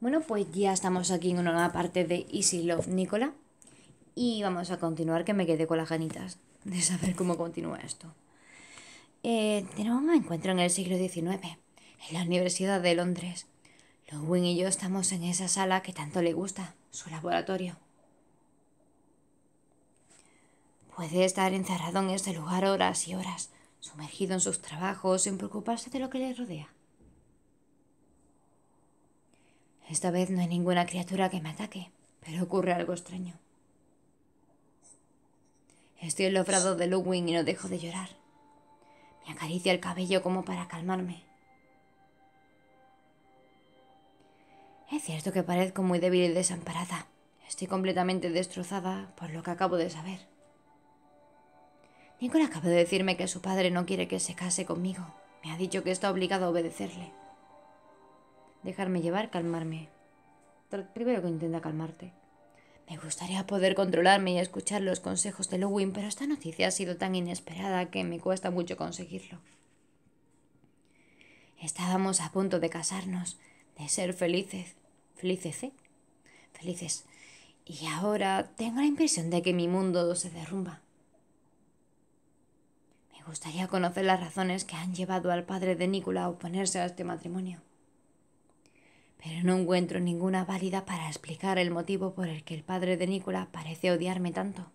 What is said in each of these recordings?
Bueno, pues ya estamos aquí en una nueva parte de Easy Love Nicola. Y vamos a continuar, que me quedé con las ganitas de saber cómo continúa esto. Eh, tenemos un encuentro en el siglo XIX, en la Universidad de Londres. Lowen y yo estamos en esa sala que tanto le gusta, su laboratorio. Puede estar encerrado en este lugar horas y horas, sumergido en sus trabajos sin preocuparse de lo que le rodea. Esta vez no hay ninguna criatura que me ataque, pero ocurre algo extraño. Estoy en de Ludwig y no dejo de llorar. Me acaricia el cabello como para calmarme. Es cierto que parezco muy débil y desamparada. Estoy completamente destrozada por lo que acabo de saber. Nicole acaba de decirme que su padre no quiere que se case conmigo. Me ha dicho que está obligado a obedecerle dejarme llevar, calmarme. Primero que intenta calmarte. Me gustaría poder controlarme y escuchar los consejos de Lowin, pero esta noticia ha sido tan inesperada que me cuesta mucho conseguirlo. Estábamos a punto de casarnos, de ser felices. ¿Felices, eh? Felices. Y ahora tengo la impresión de que mi mundo se derrumba. Me gustaría conocer las razones que han llevado al padre de Nicola a oponerse a este matrimonio pero no encuentro ninguna válida para explicar el motivo por el que el padre de Nicola parece odiarme tanto.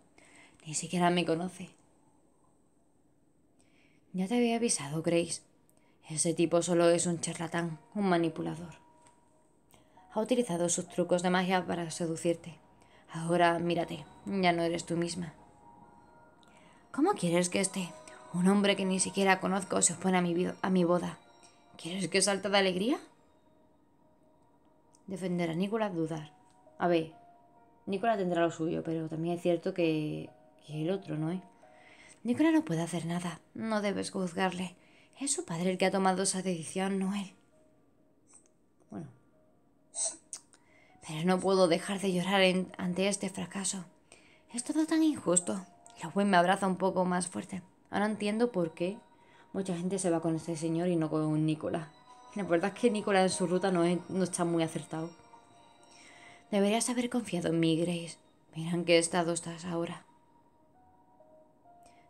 Ni siquiera me conoce. Ya te había avisado, Grace. Ese tipo solo es un charlatán, un manipulador. Ha utilizado sus trucos de magia para seducirte. Ahora mírate, ya no eres tú misma. ¿Cómo quieres que esté? Un hombre que ni siquiera conozco se opone a mi, a mi boda. ¿Quieres que salte de alegría? Defender a Nicolás dudar. A ver, Nicolás tendrá lo suyo, pero también es cierto que, que el otro no ¿eh? Nicola Nicolás no puede hacer nada. No debes juzgarle. Es su padre el que ha tomado esa decisión, no él. Bueno. Pero no puedo dejar de llorar ante este fracaso. Es todo tan injusto. La web me abraza un poco más fuerte. Ahora entiendo por qué mucha gente se va con este señor y no con Nicolás. La verdad es que Nicolás en su ruta no, está muy acertado. Deberías haber confiado en mí, Grace. Mira en qué estado estás ahora.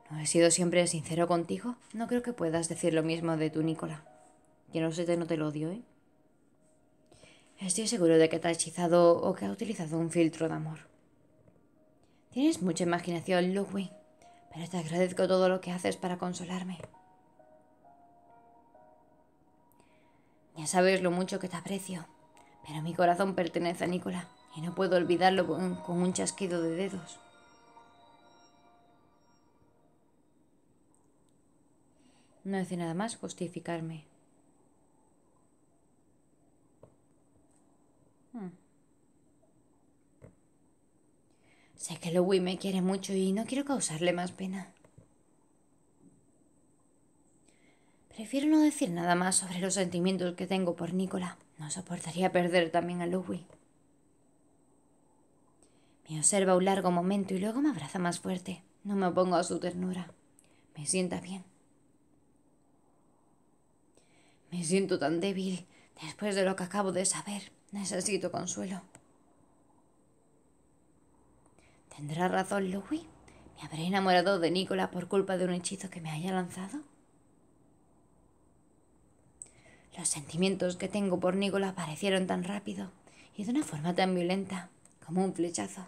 ¿No he sido siempre sincero contigo? No creo que puedas decir lo mismo de tu Nicola. Que no sé te lo odio, ¿eh? Estoy seguro de que te ha hechizado o que ha utilizado un filtro de amor. Tienes mucha imaginación, Ludwig, pero te agradezco todo lo que haces para consolarme. Ya sabes lo mucho que te aprecio, pero mi corazón pertenece a Nicola y no puedo olvidarlo con, un chasquido de dedos. No hace nada más justificarme. Hmm. Sé que Louis me quiere mucho y no quiero causarle más pena. Prefiero no decir nada más sobre los sentimientos que tengo por Nicola. No soportaría perder también a Louis. Me observa un largo momento y luego me abraza más fuerte. No me opongo a su ternura. Me sienta bien. Me siento tan débil después de lo que acabo de saber. Necesito consuelo. ¿Tendrá razón Louis? ¿Me habré enamorado de Nicola por culpa de un hechizo que me haya lanzado? Los sentimientos que tengo por Nicola aparecieron tan rápido y de una forma tan violenta, como un flechazo.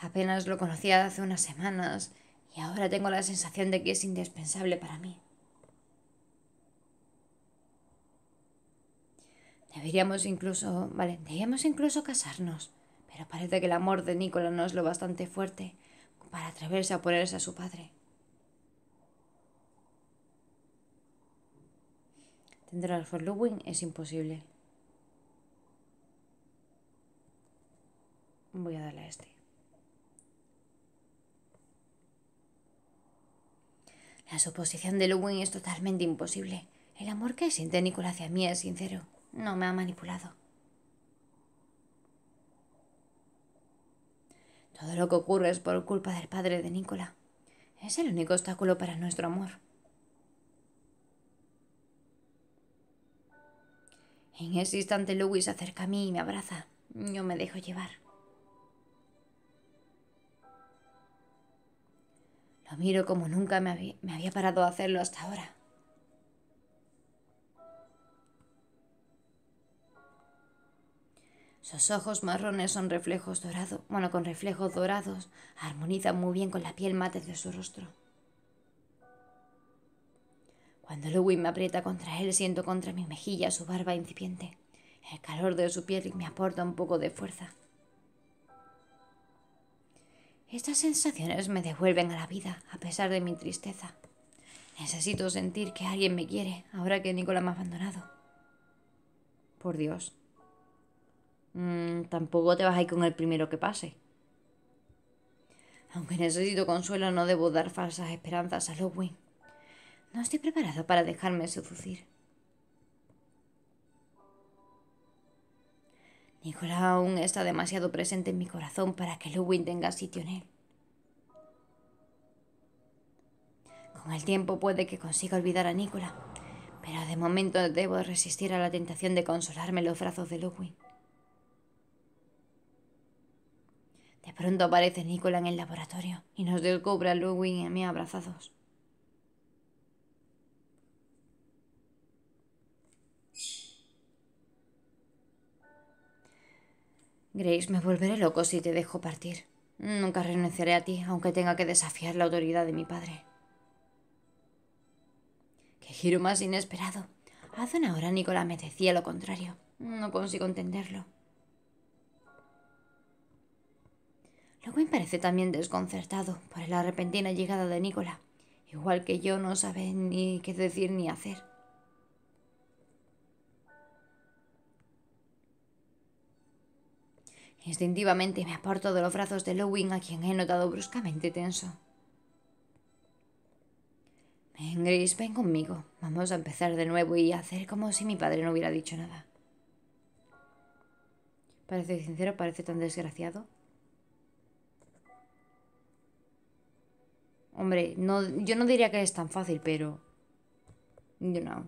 Apenas lo conocía hace unas semanas y ahora tengo la sensación de que es indispensable para mí. Deberíamos incluso, vale, incluso casarnos, pero parece que el amor de Nicola no es lo bastante fuerte para atreverse a ponerse a su padre. Tendrá a for es imposible. Voy a darle a este. La suposición de Lewin es totalmente imposible. El amor que siente Nicola hacia mí es sincero. No me ha manipulado. Todo lo que ocurre es por culpa del padre de Nicola. Es el único obstáculo para nuestro amor. En ese instante Louis se acerca a mí y me abraza. Yo me dejo llevar. Lo miro como nunca me había, me había parado a hacerlo hasta ahora. Sus ojos marrones son reflejos dorados, bueno, con reflejos dorados, armonizan muy bien con la piel mate de su rostro. Cuando Ludwig me aprieta contra él, siento contra mi mejilla su barba incipiente. El calor de su piel me aporta un poco de fuerza. Estas sensaciones me devuelven a la vida, a pesar de mi tristeza. Necesito sentir que alguien me quiere, ahora que Nicolás me ha abandonado. Por Dios. Mm, tampoco te vas a ir con el primero que pase. Aunque necesito consuelo, no debo dar falsas esperanzas a Ludwig. No estoy preparado para dejarme seducir. Nicolás aún está demasiado presente en mi corazón para que Lewin tenga sitio en él. Con el tiempo puede que consiga olvidar a Nicolás, pero de momento debo resistir a la tentación de consolarme los brazos de Lewin. De pronto aparece Nicolás en el laboratorio y nos descubre a Lewin y a mí abrazados. Grace, me volveré loco si te dejo partir. Nunca renunciaré a ti, aunque tenga que desafiar la autoridad de mi padre. ¡Qué giro más inesperado! Hace una hora Nicola me decía lo contrario. No consigo entenderlo. Logan parece también desconcertado por la repentina llegada de Nicola. Igual que yo no sabe ni qué decir ni hacer. Instintivamente me aporto de los brazos de Lowing, a quien he notado bruscamente tenso. Gris, ven conmigo. Vamos a empezar de nuevo y a hacer como si mi padre no hubiera dicho nada. Parece sincero, parece tan desgraciado. Hombre, yo no diría que es tan fácil, pero... You know.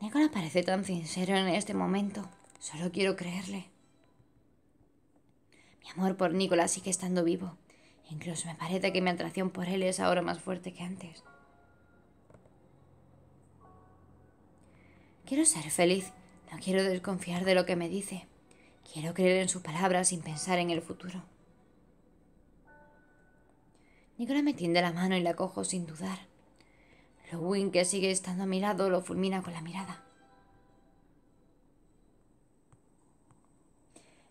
Nicolás parece tan sincero en este momento. Solo quiero creerle. Mi amor por Nicola sigue estando vivo. Incluso me parece que mi atracción por él es ahora más fuerte que antes. Quiero ser feliz. No quiero desconfiar de lo que me dice. Quiero creer en su palabra sin pensar en el futuro. Nicolás me tiende la mano y la cojo sin dudar. Lowin, que sigue estando a mi lado, lo fulmina con la mirada.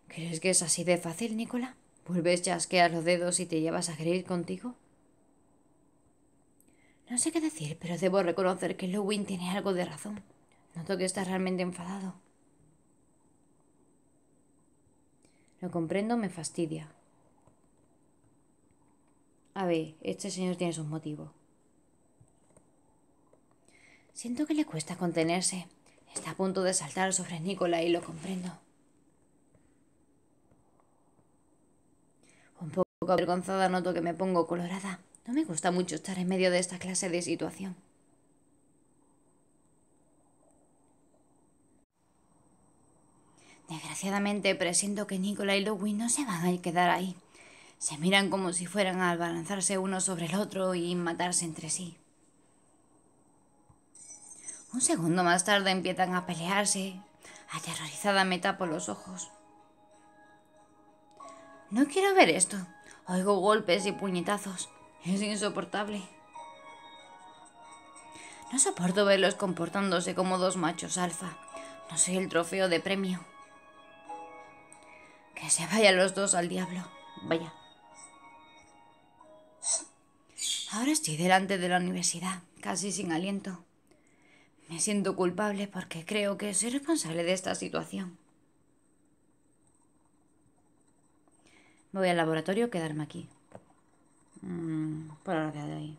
¿Crees que es así de fácil, Nicola? ¿Vuelves, chasquear los dedos y te llevas a creer contigo? No sé qué decir, pero debo reconocer que Lowin tiene algo de razón. Noto que está realmente enfadado. Lo comprendo, me fastidia. A ver, este señor tiene sus motivos. Siento que le cuesta contenerse. Está a punto de saltar sobre Nicola y lo comprendo. Un poco avergonzada noto que me pongo colorada. No me gusta mucho estar en medio de esta clase de situación. Desgraciadamente presiento que Nicola y Louis no se van a quedar ahí. Se miran como si fueran a balancearse uno sobre el otro y matarse entre sí. Un segundo más tarde empiezan a pelearse. Aterrorizada me tapo los ojos. No quiero ver esto. Oigo golpes y puñetazos. Es insoportable. No soporto verlos comportándose como dos machos alfa. No soy el trofeo de premio. Que se vayan los dos al diablo. Vaya. Ahora estoy delante de la universidad, casi sin aliento. Me siento culpable porque creo que soy responsable de esta situación. Voy al laboratorio a quedarme aquí. Mm, por ahora de ahí.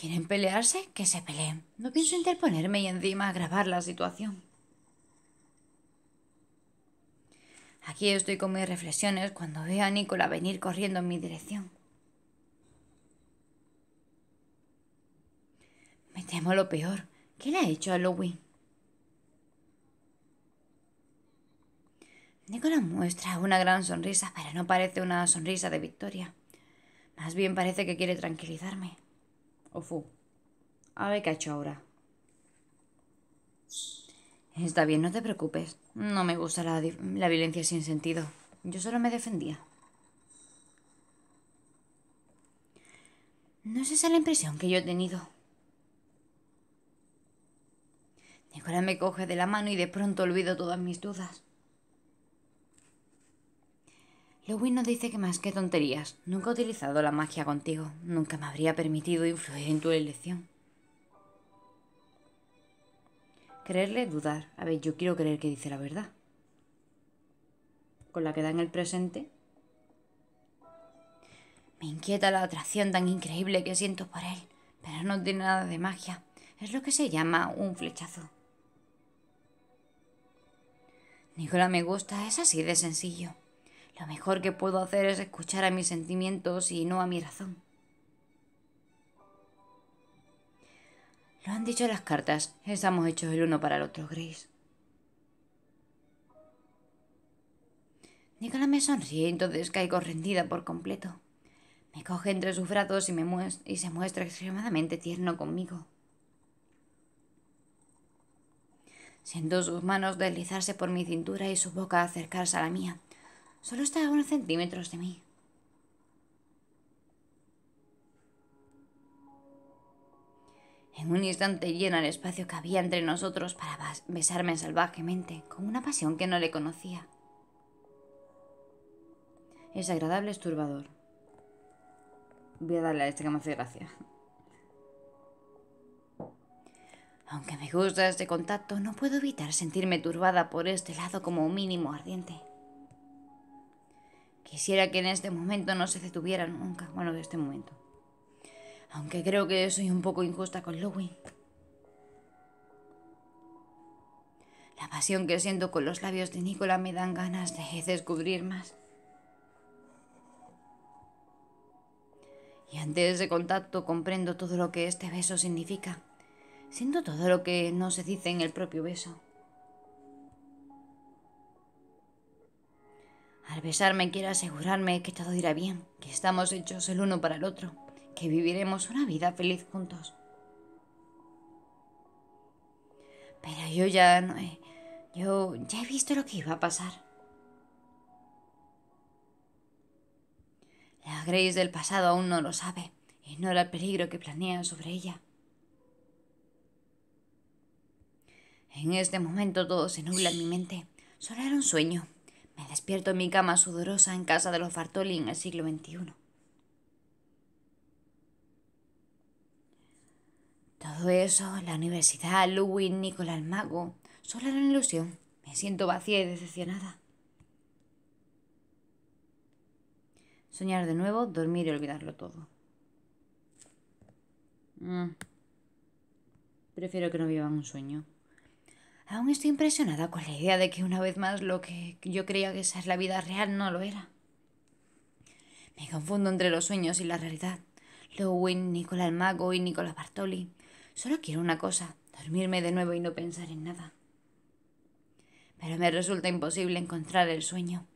¿Quieren pelearse? Que se peleen. No pienso interponerme y encima agravar la situación. Aquí estoy con mis reflexiones cuando veo a Nicola venir corriendo en mi dirección. Me temo lo peor. ¿Qué le ha hecho a Halloween? Nicolás muestra una gran sonrisa, pero no parece una sonrisa de victoria. Más bien parece que quiere tranquilizarme. Ofu, a ver qué ha hecho ahora. Está bien, no te preocupes. No me gusta la, la violencia sin sentido. Yo solo me defendía. No es esa la impresión que yo he tenido. Nicolás me coge de la mano y de pronto olvido todas mis dudas. Lewin no dice que más que tonterías, nunca he utilizado la magia contigo. Nunca me habría permitido influir en tu elección. Creerle, dudar. A ver, yo quiero creer que dice la verdad. Con la que da en el presente. Me inquieta la atracción tan increíble que siento por él, pero no tiene nada de magia. Es lo que se llama un flechazo. Nicola me gusta, es así de sencillo. Lo mejor que puedo hacer es escuchar a mis sentimientos y no a mi razón. Lo han dicho las cartas, estamos hechos el uno para el otro, Grace. Nicola me sonríe, entonces caigo rendida por completo. Me coge entre sus brazos y, me y se muestra extremadamente tierno conmigo. Siento sus manos deslizarse por mi cintura y su boca acercarse a la mía. Solo está a unos centímetros de mí. En un instante llena el espacio que había entre nosotros para besarme salvajemente, con una pasión que no le conocía. Es agradable, es turbador. Voy a darle a este que me hace gracia. Aunque me gusta este contacto, no puedo evitar sentirme turbada por este lado como un mínimo ardiente. Quisiera que en este momento no se detuviera nunca, bueno, de este momento. Aunque creo que soy un poco injusta con Louis. La pasión que siento con los labios de Nicola me dan ganas de descubrir más. Y ante ese contacto comprendo todo lo que este beso significa. Siento todo lo que no se dice en el propio beso. Al besarme quiero asegurarme que todo irá bien, que estamos hechos el uno para el otro, que viviremos una vida feliz juntos. Pero yo ya no he... Yo ya he visto lo que iba a pasar. La Grace del pasado aún no lo sabe. Ignora el peligro que planea sobre ella. En este momento todo se nubla en mi mente. Solo era un sueño. Me despierto en mi cama sudorosa en casa de los Bartoli en el siglo XXI. Todo eso, la universidad, Louis, Nicolás el Mago, solo era una ilusión. Me siento vacía y decepcionada. Soñar de nuevo, dormir y olvidarlo todo. Mm. Prefiero que no vivan un sueño. Aún estoy impresionada con la idea de que una vez más lo que yo creía que esa es la vida real no lo era. Me confundo entre los sueños y la realidad. Lowin, Nicolás el Mago y Nicolás Bartoli. Solo quiero una cosa, dormirme de nuevo y no pensar en nada. Pero me resulta imposible encontrar el sueño.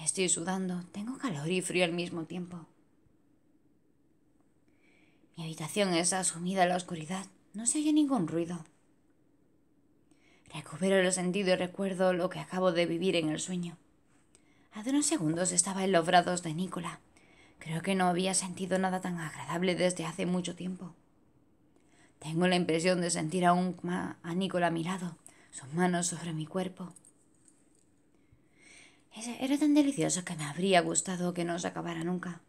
Estoy sudando, tengo calor y frío al mismo tiempo. Mi habitación es asumida en la oscuridad. No se oye ningún ruido. Recupero el sentido y recuerdo lo que acabo de vivir en el sueño. Hace unos segundos estaba en los brazos de Nicola. Creo que no había sentido nada tan agradable desde hace mucho tiempo. Tengo la impresión de sentir aún más a Nicola a mi lado, sus manos sobre mi cuerpo. Era tan delicioso que me habría gustado que no se acabara nunca.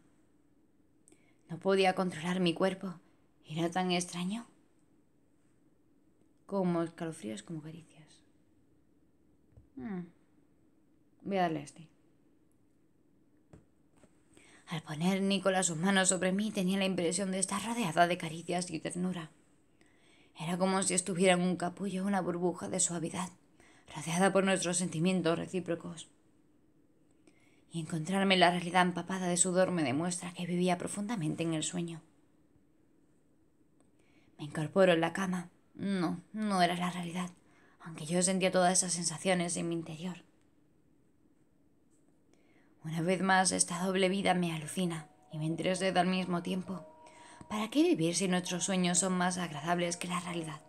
No podía controlar mi cuerpo. Era tan extraño. Como escalofríos, como caricias. Mm. Voy a este. Al poner Nicolás sus manos sobre mí tenía la impresión de estar rodeada de caricias y ternura. Era como si estuviera en un capullo una burbuja de suavidad, rodeada por nuestros sentimientos recíprocos. Y encontrarme en la realidad empapada de sudor me demuestra que vivía profundamente en el sueño. Me incorporo en la cama. No, no era la realidad aunque yo sentía todas esas sensaciones en mi interior. Una vez más, esta doble vida me alucina y me entristece al mismo tiempo. ¿Para qué vivir si nuestros sueños son más agradables que la realidad?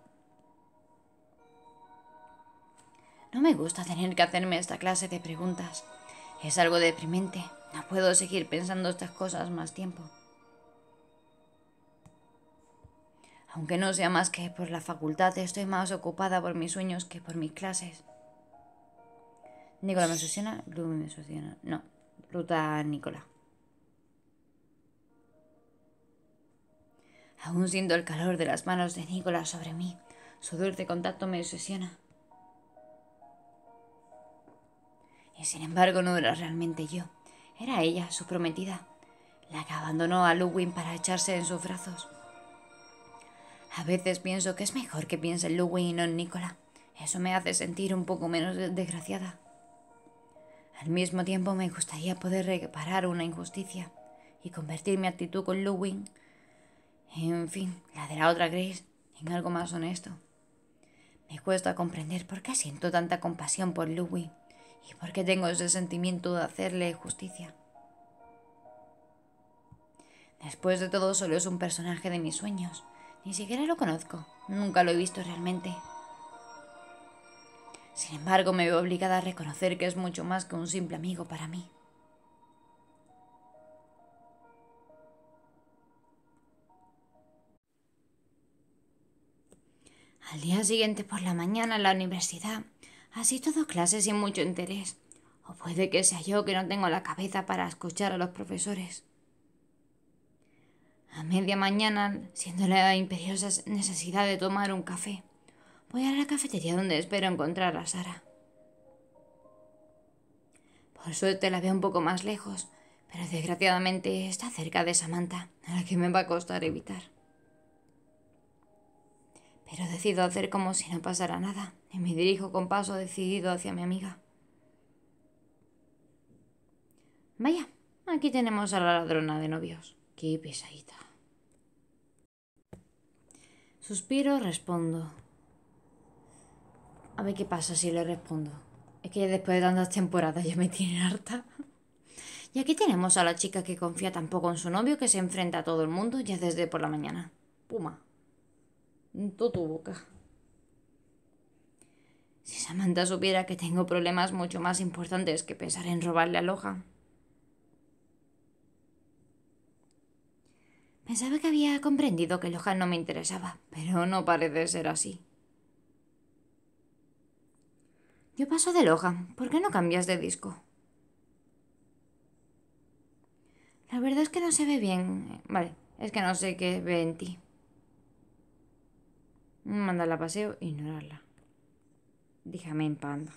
No me gusta tener que hacerme esta clase de preguntas. Es algo deprimente. No puedo seguir pensando estas cosas más tiempo. aunque no sea más que por la facultad, estoy más ocupada por mis sueños que por mis clases. Nicola me obsesiona, Lumi me obsesiona. No, ruta Nicola. Aún siento el calor de las manos de Nicola sobre mí. Su dulce contacto me obsesiona. Y sin embargo no era realmente yo. Era ella, su prometida, la que abandonó a Ludwig para echarse en sus brazos. A veces pienso que es mejor que piense en Louis y no en Nicola. Eso me hace sentir un poco menos desgraciada. Al mismo tiempo me gustaría poder reparar una injusticia y convertir mi actitud con Louis, en fin, la de la otra Grace, en algo más honesto. Me cuesta comprender por qué siento tanta compasión por Louis y por qué tengo ese sentimiento de hacerle justicia. Después de todo, solo es un personaje de mis sueños ni siquiera lo conozco. Nunca lo he visto realmente. Sin embargo, me veo obligada a reconocer que es mucho más que un simple amigo para mí. Al día siguiente por la mañana en la universidad, así todo clases sin mucho interés. O puede que sea yo que no tengo la cabeza para escuchar a los profesores a media mañana, siendo la imperiosa necesidad de tomar un café. Voy a la cafetería donde espero encontrar a Sara. Por suerte la veo un poco más lejos, pero desgraciadamente está cerca de Samantha, a la que me va a costar evitar. Pero decido hacer como si no pasara nada y me dirijo con paso decidido hacia mi amiga. Vaya, aquí tenemos a la ladrona de novios. Qué pesadita. Suspiro, respondo. A ver qué pasa si le respondo. Es que después de tantas temporadas ya me tiene harta. Y aquí tenemos a la chica que confía tan poco en su novio que se enfrenta a todo el mundo ya desde por la mañana. Puma. Todo tu boca. Si Samantha supiera que tengo problemas mucho más importantes que pensar en robarle a Loja. Pensaba que había comprendido que Loja no me interesaba, pero no parece ser así. Yo paso de Loja, ¿Por qué no cambias de disco? La verdad es que no se ve bien. Vale, es que no sé qué ve en ti. Mandarla a paseo, ignorarla. Déjame en panda.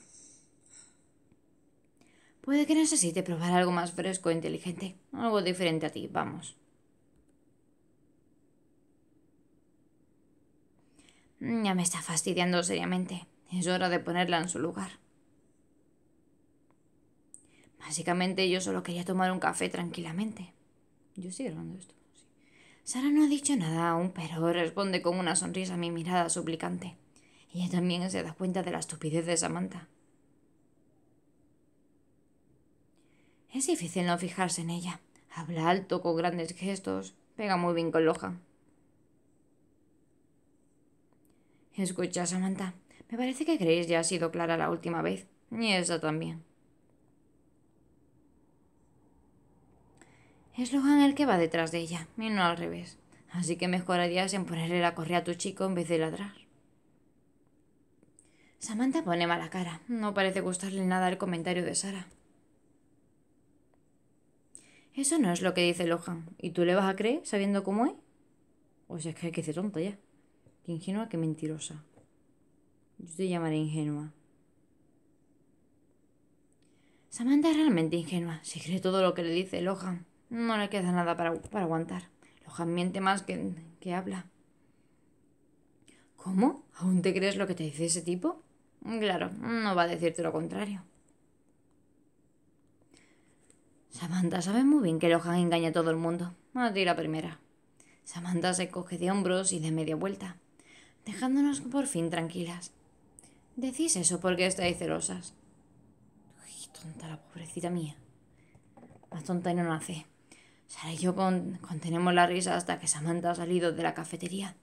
Puede que necesite probar algo más fresco e inteligente. Algo diferente a ti, vamos. Mm, ya me está fastidiando seriamente. Es hora de ponerla en su lugar. Básicamente yo solo quería tomar un café tranquilamente. Yo estoy grabando esto. Sara no ha dicho nada aún, pero responde con una sonrisa a mi mirada suplicante. Ella también se da cuenta de la estupidez de Samantha. Es difícil no fijarse en ella. Habla alto, con grandes gestos, pega muy bien con Loja. Escucha, Samantha, me parece que Grace ya ha sido clara la última vez. Y esa también. Es Lohan el que va detrás de ella, y no al revés. Así que mejorarías en ponerle la correa a tu chico en vez de ladrar. Samantha pone mala cara. No parece gustarle nada el comentario de Sara. Eso no es lo que dice Lohan. ¿Y tú le vas a creer sabiendo cómo es? O pues es que hay que ser tonto ya. Qué ingenua, qué mentirosa. Yo te llamaré ingenua. Samantha es realmente ingenua. Se cree todo lo que le dice Lohan. No le queda nada para, aguantar. Lohan miente más que, que habla. ¿Cómo? ¿Aún te crees lo que te dice ese tipo? Claro, no va a decirte lo contrario. Samantha sabe muy bien que Lohan engaña a todo el mundo. A ti la primera. Samantha se coge de hombros y de media vuelta dejándonos por fin tranquilas. Decís eso porque estáis celosas. Uy, tonta la pobrecita mía. Más tonta y no nace. Sara y yo contenemos la risa hasta que Samantha ha salido de la cafetería.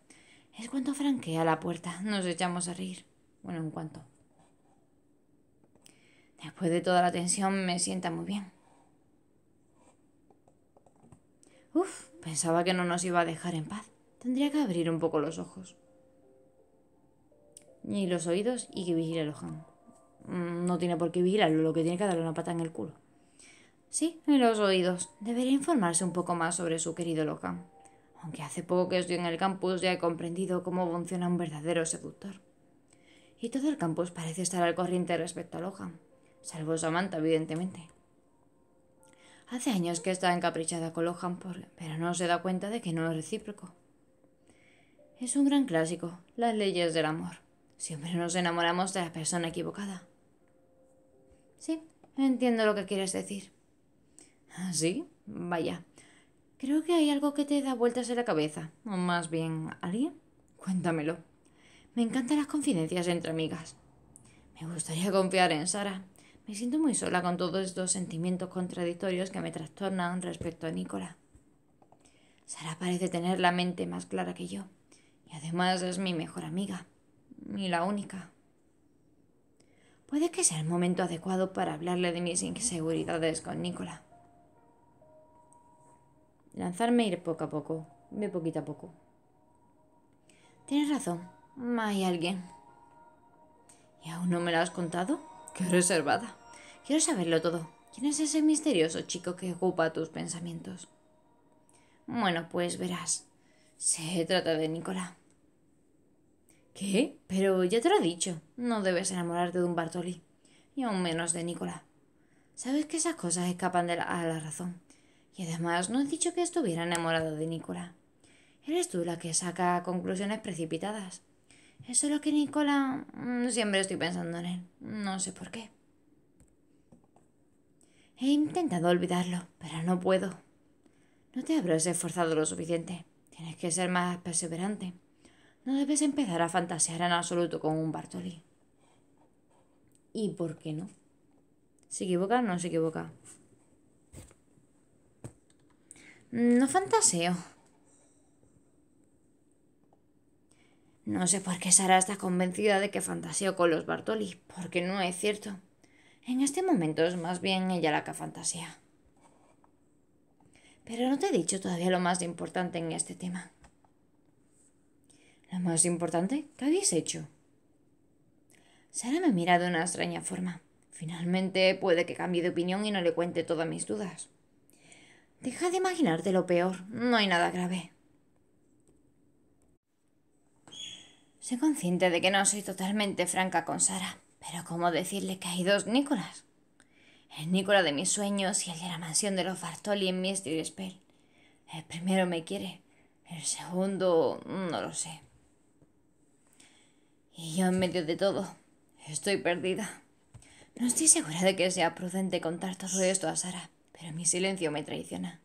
Es cuando franquea la puerta. Nos echamos a reír. Bueno, en cuanto. Después de toda la tensión me sienta muy bien. Uf, pensaba que no nos iba a dejar en paz. Tendría que abrir un poco los ojos ni los oídos y que vigile el mm, No tiene por qué vigilarlo, lo que tiene que darle una pata en el culo. Sí, ni los oídos. Debería informarse un poco más sobre su querido Lohan. Aunque hace poco que estoy en el campus ya he comprendido cómo funciona un verdadero seductor. Y todo el campus parece estar al corriente respecto a Lohan. Salvo Samantha, evidentemente. Hace años que está encaprichada con Lohan, pero no se da cuenta de que no es recíproco. Es un gran clásico, las leyes del amor. Siempre nos enamoramos de la persona equivocada. Sí, entiendo lo que quieres decir. ¿Ah, ¿Sí? Vaya. Creo que hay algo que te da vueltas en la cabeza. O más bien, ¿alguien? Cuéntamelo. Me encantan las confidencias entre amigas. Me gustaría confiar en Sara. Me siento muy sola con todos estos sentimientos contradictorios que me trastornan respecto a Nicola. Sara parece tener la mente más clara que yo. Y además es mi mejor amiga ni la única. Puede que sea el momento adecuado para hablarle de mis inseguridades con Nicola. Lanzarme ir poco a poco, de poquito a poco. Tienes razón, hay alguien. ¿Y aún no me lo has contado? Qué reservada. Quiero saberlo todo. ¿Quién es ese misterioso chico que ocupa tus pensamientos? Bueno, pues verás. Se trata de Nicola. ¿Qué? Pero ya te lo he dicho. No debes enamorarte de un Bartoli. Y aún menos de Nicola. Sabes que esas cosas escapan de la, a la razón. Y además no he dicho que estuviera enamorado de Nicola. Eres tú la que saca conclusiones precipitadas. es solo que Nicola mm, Siempre estoy pensando en él. No sé por qué. He intentado olvidarlo, pero no puedo. No te habrás esforzado lo suficiente. Tienes que ser más perseverante. No debes empezar a fantasear en absoluto con un Bartoli. ¿Y por qué no? ¿Se equivoca o no se equivoca? No fantaseo. No sé por qué Sara está convencida de que fantaseo con los Bartoli, porque no es cierto. En este momento es más bien ella la que fantasea. Pero no te he dicho todavía lo más importante en este tema. Lo más importante, ¿qué habéis hecho? Sara me mira de una extraña forma. Finalmente puede que cambie de opinión y no le cuente todas mis dudas. Deja de imaginarte lo peor, no hay nada grave. Sé consciente de que no soy totalmente franca con Sara, pero ¿cómo decirle que hay dos Nicolás? El Nicolás de mis sueños y el de la mansión de los Bartoli en mi Spell. El primero me quiere, el segundo no lo sé. Y yo en medio de todo, estoy perdida. No estoy segura de que sea prudente contar todo esto a Sara, pero mi silencio me traiciona.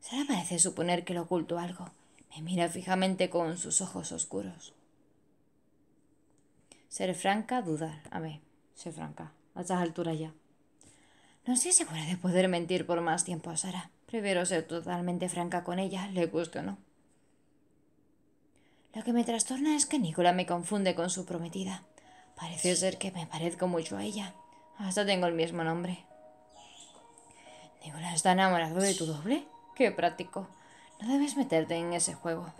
Sara parece suponer que le oculto algo. Me mira fijamente con sus ojos oscuros. Ser franca, dudar. A ver, ser franca. A esa altura ya. No estoy segura de poder mentir por más tiempo a Sara. Prefiero ser totalmente franca con ella, le guste o no. Lo que me trastorna es que Nicola me confunde con su prometida. Parece ser que me parezco mucho a ella. Hasta tengo el mismo nombre. Nicola está enamorado de tu doble. Qué práctico. No debes meterte en ese juego.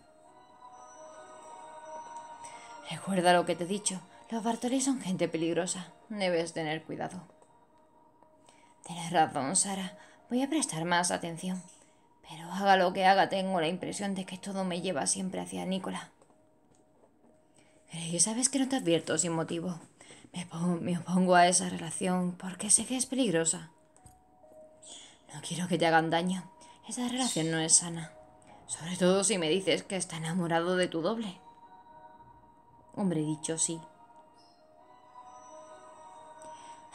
Recuerda lo que te he dicho. Los Bartoli son gente peligrosa. Debes tener cuidado. Tienes razón, Sara. Voy a prestar más atención. Pero haga lo que haga, tengo la impresión de que todo me lleva siempre hacia Nicola sabes que no te advierto sin motivo. Me, me opongo a esa relación porque sé que es peligrosa. No quiero que te hagan daño. Esa relación no es sana. Sobre todo si me dices que está enamorado de tu doble. Hombre dicho, sí.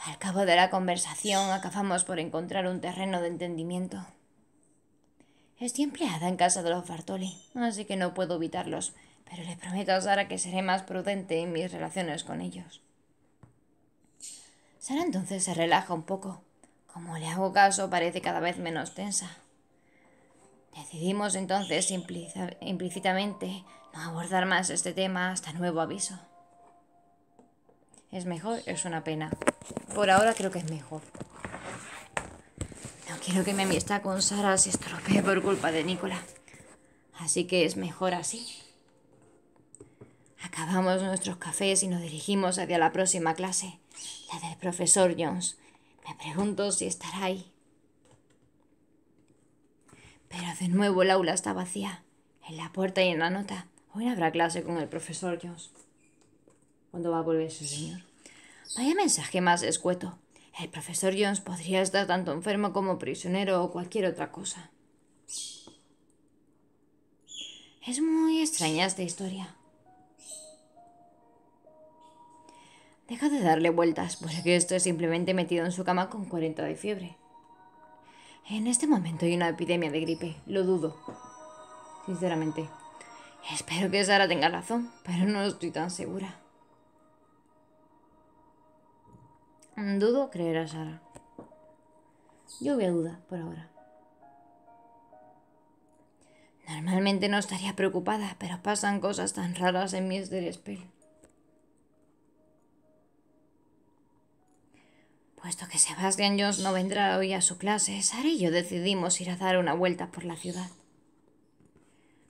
Al cabo de la conversación acabamos por encontrar un terreno de entendimiento. Estoy empleada en casa de los Bartoli, así que no puedo evitarlos pero le prometo a Sara que seré más prudente en mis relaciones con ellos. Sara entonces se relaja un poco. Como le hago caso, parece cada vez menos tensa. Decidimos entonces implícitamente no abordar más este tema hasta nuevo aviso. Es mejor, es una pena. Por ahora creo que es mejor. No quiero que mi amistad con Sara se estropee por culpa de Nicola. Así que es mejor así. Acabamos nuestros cafés y nos dirigimos hacia la próxima clase, la del profesor Jones. Me pregunto si estará ahí. Pero de nuevo el aula está vacía, en la puerta y en la nota. Hoy habrá clase con el profesor Jones. ¿Cuándo va a volver ese señor? Vaya mensaje más escueto. El profesor Jones podría estar tanto enfermo como prisionero o cualquier otra cosa. Es muy extraña esta historia. Deja de darle vueltas, porque pues estoy simplemente metido en su cama con 40 de fiebre. En este momento hay una epidemia de gripe, lo dudo. Sinceramente. Espero que Sara tenga razón, pero no estoy tan segura. Dudo creer a Sara. Yo voy a duda por ahora. Normalmente no estaría preocupada, pero pasan cosas tan raras en mi Spell. Puesto que Sebastián Jones no vendrá hoy a su clase, Sara y yo decidimos ir a dar una vuelta por la ciudad.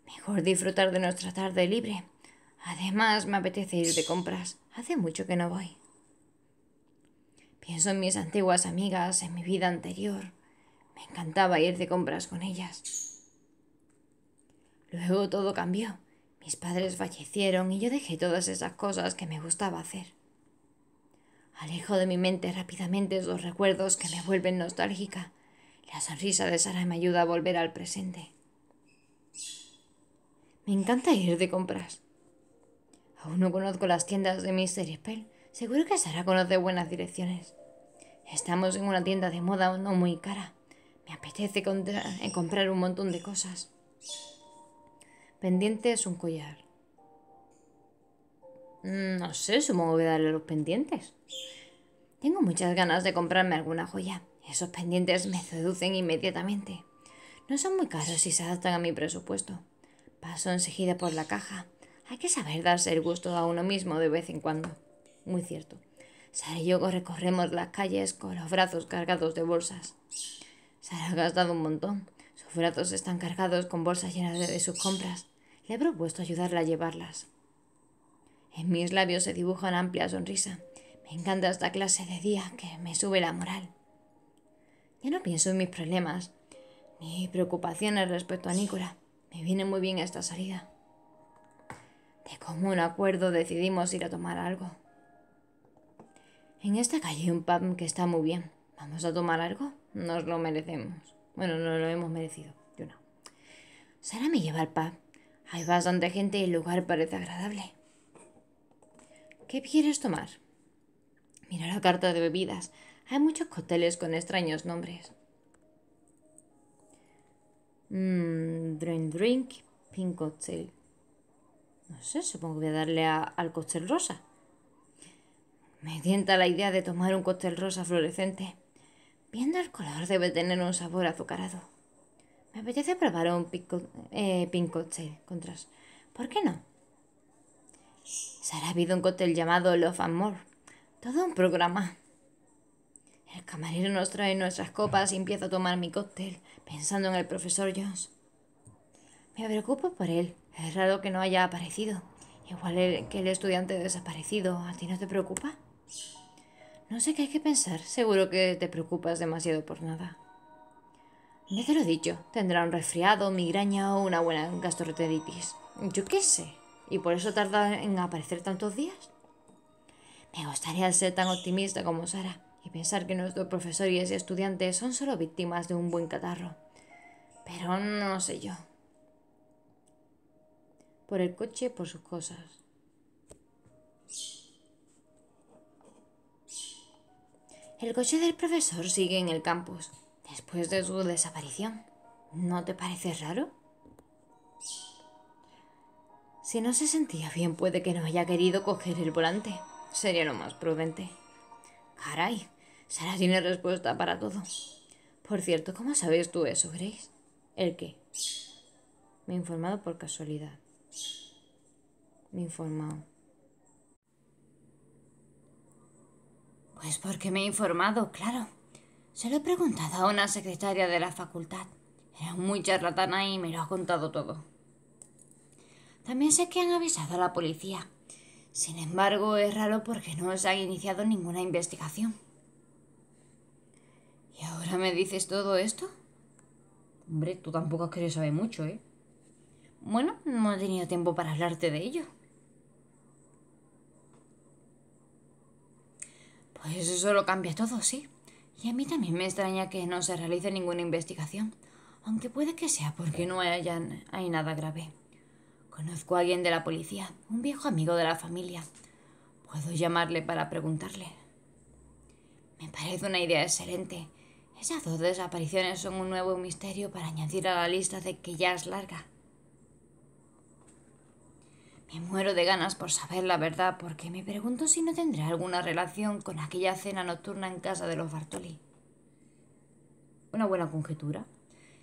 Mejor disfrutar de nuestra tarde libre. Además, me apetece ir de compras. Hace mucho que no voy. Pienso en mis antiguas amigas, en mi vida anterior. Me encantaba ir de compras con ellas. Luego todo cambió. Mis padres fallecieron y yo dejé todas esas cosas que me gustaba hacer. Alejo de mi mente rápidamente esos recuerdos que me vuelven nostálgica. La sonrisa de Sara me ayuda a volver al presente. Me encanta ir de compras. Aún no conozco las tiendas de Mr. Spell. Seguro que Sara conoce buenas direcciones. Estamos en una tienda de moda no muy cara. Me apetece eh, comprar un montón de cosas. Pendiente es un collar. Mm, no sé, supongo que darle los pendientes. Tengo muchas ganas de comprarme alguna joya. Esos pendientes me seducen inmediatamente. No son muy caros si se adaptan a mi presupuesto. Paso enseguida por la caja. Hay que saber darse el gusto a uno mismo de vez en cuando. Muy cierto. Sara y yo recorremos las calles con los brazos cargados de bolsas. Sara ha gastado un montón. Sus brazos están cargados con bolsas llenas de sus compras. Le he propuesto ayudarla a llevarlas. En mis labios se dibuja una amplia sonrisa. Me encanta esta clase de día que me sube la moral. Ya no pienso en mis problemas ni preocupaciones respecto a Nicola. Me viene muy bien esta salida. De común acuerdo decidimos ir a tomar algo. En esta calle hay un pub que está muy bien. ¿Vamos a tomar algo? Nos lo merecemos. Bueno, no lo hemos merecido. Yo no. Sara me lleva al pub. Hay bastante gente y el lugar parece agradable. ¿Qué quieres tomar? Mira la carta de bebidas. Hay muchos cócteles con extraños nombres. Mmm, drink, drink, pink cocktail. No sé, supongo que voy a darle al cóctel rosa. Me tienta la idea de tomar un cóctel rosa fluorescente. Viendo el color debe tener un sabor azucarado. Me apetece probar un pink, eh, pink cocktail, contras. ¿Por qué no? Sara ha habido un cóctel llamado Love and More. Todo un programa. El camarero nos trae nuestras copas y empieza a tomar mi cóctel, pensando en el profesor Jones. Me preocupo por él. Es raro que no haya aparecido. Igual que el estudiante desaparecido. ¿A ti no te preocupa? No sé qué hay que pensar. Seguro que te preocupas demasiado por nada. Ya te lo he dicho. Tendrá un resfriado, migraña o una buena gastroenteritis. Yo qué sé y por eso tarda en aparecer tantos días. Me gustaría ser tan optimista como Sara y pensar que nuestros profesores y estudiantes son solo víctimas de un buen catarro. Pero no sé yo. Por el coche, por sus cosas. El coche del profesor sigue en el campus, después de su desaparición. ¿No te parece raro? Si no se sentía bien, puede que no haya querido coger el volante. Sería lo más prudente. Caray, Sara tiene respuesta para todo. Por cierto, ¿cómo sabes tú eso, Grace? ¿El qué? Me he informado por casualidad. Me he informado. Pues porque me he informado, claro. Se lo he preguntado a una secretaria de la facultad. Era muy charlatana y me lo ha contado todo. También sé que han avisado a la policía. Sin embargo, es raro porque no se ha iniciado ninguna investigación. ¿Y ahora me dices todo esto? Hombre, tú tampoco crees saber mucho, ¿eh? Bueno, no he tenido tiempo para hablarte de ello. Pues eso lo cambia todo, sí. Y a mí también me extraña que no se realice ninguna investigación, aunque puede que sea porque no hay nada grave. Conozco a alguien de la policía, un viejo amigo de la familia. Puedo llamarle para preguntarle. Me parece una idea excelente. Esas dos desapariciones son un nuevo misterio para añadir a la lista de que ya es larga. Me muero de ganas por saber la verdad porque me pregunto si no tendrá alguna relación con aquella cena nocturna en casa de los Bartoli. Una buena conjetura,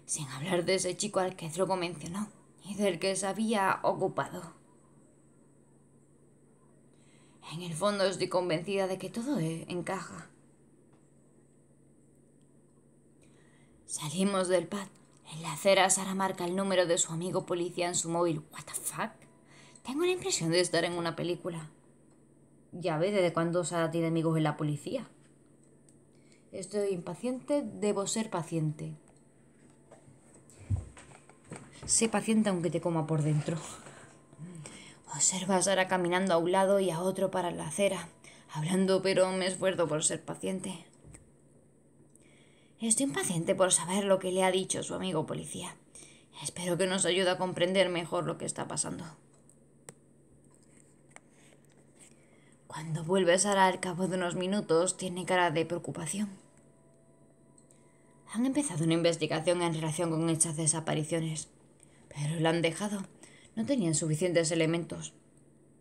sin hablar de ese chico al que Drogo mencionó y del que se había ocupado. En el fondo estoy convencida de que todo e encaja. Salimos del pad. En la acera Sara marca el número de su amigo policía en su móvil. ¿What the fuck? Tengo la impresión de estar en una película. Ya ve desde cuándo Sara tiene amigos en la policía. Estoy impaciente, debo ser paciente. Sé paciente aunque te coma por dentro. Observa a Sara caminando a un lado y a otro para la acera, hablando, pero me esfuerzo por ser paciente. Estoy impaciente por saber lo que le ha dicho su amigo policía. Espero que nos ayude a comprender mejor lo que está pasando. Cuando vuelve Sara al cabo de unos minutos, tiene cara de preocupación. Han empezado una investigación en relación con estas desapariciones. Pero la han dejado. No tenían suficientes elementos.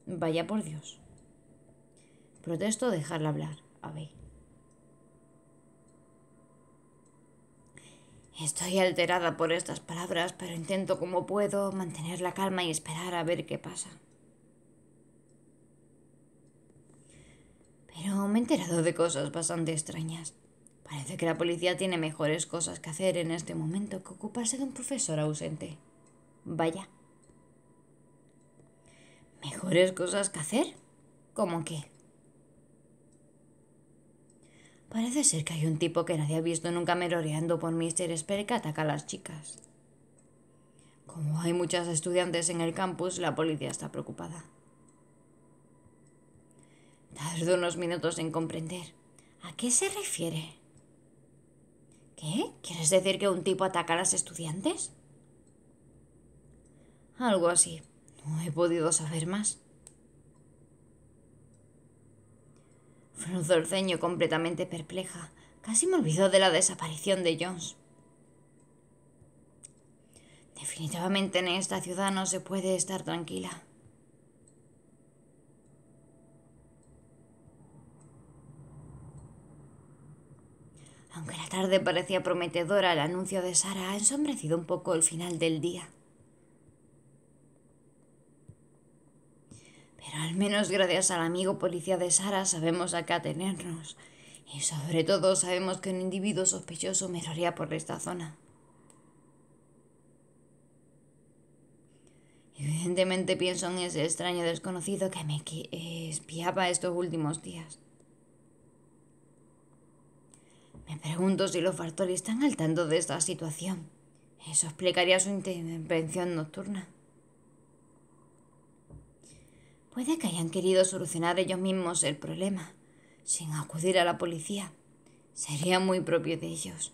Vaya por Dios. Protesto dejarla hablar. A Estoy alterada por estas palabras, pero intento como puedo mantener la calma y esperar a ver qué pasa. Pero me he enterado de cosas bastante extrañas. Parece que la policía tiene mejores cosas que hacer en este momento que ocuparse de un profesor ausente. Vaya. ¿Mejores cosas que hacer? ¿Cómo qué? Parece ser que hay un tipo que nadie ha visto nunca meroreando por Mr. Esper que ataca a las chicas. Como hay muchas estudiantes en el campus, la policía está preocupada. Tardo unos minutos en comprender. ¿A qué se refiere? ¿Qué? ¿Quieres decir que un tipo ataca a las estudiantes? Algo así. No he podido saber más. ceño completamente perpleja. Casi me olvidó de la desaparición de Jones. Definitivamente en esta ciudad no se puede estar tranquila. Aunque la tarde parecía prometedora, el anuncio de Sara ha ensombrecido un poco el final del día. Pero al menos gracias al amigo policía de Sara sabemos a qué atenernos. Y sobre todo sabemos que un individuo sospechoso miraría por esta zona. Evidentemente pienso en ese extraño desconocido que me espiaba estos últimos días. Me pregunto si los Fartoli están al tanto de esta situación. Eso explicaría su intervención nocturna. Puede que hayan querido solucionar ellos mismos el problema, sin acudir a la policía. Sería muy propio de ellos.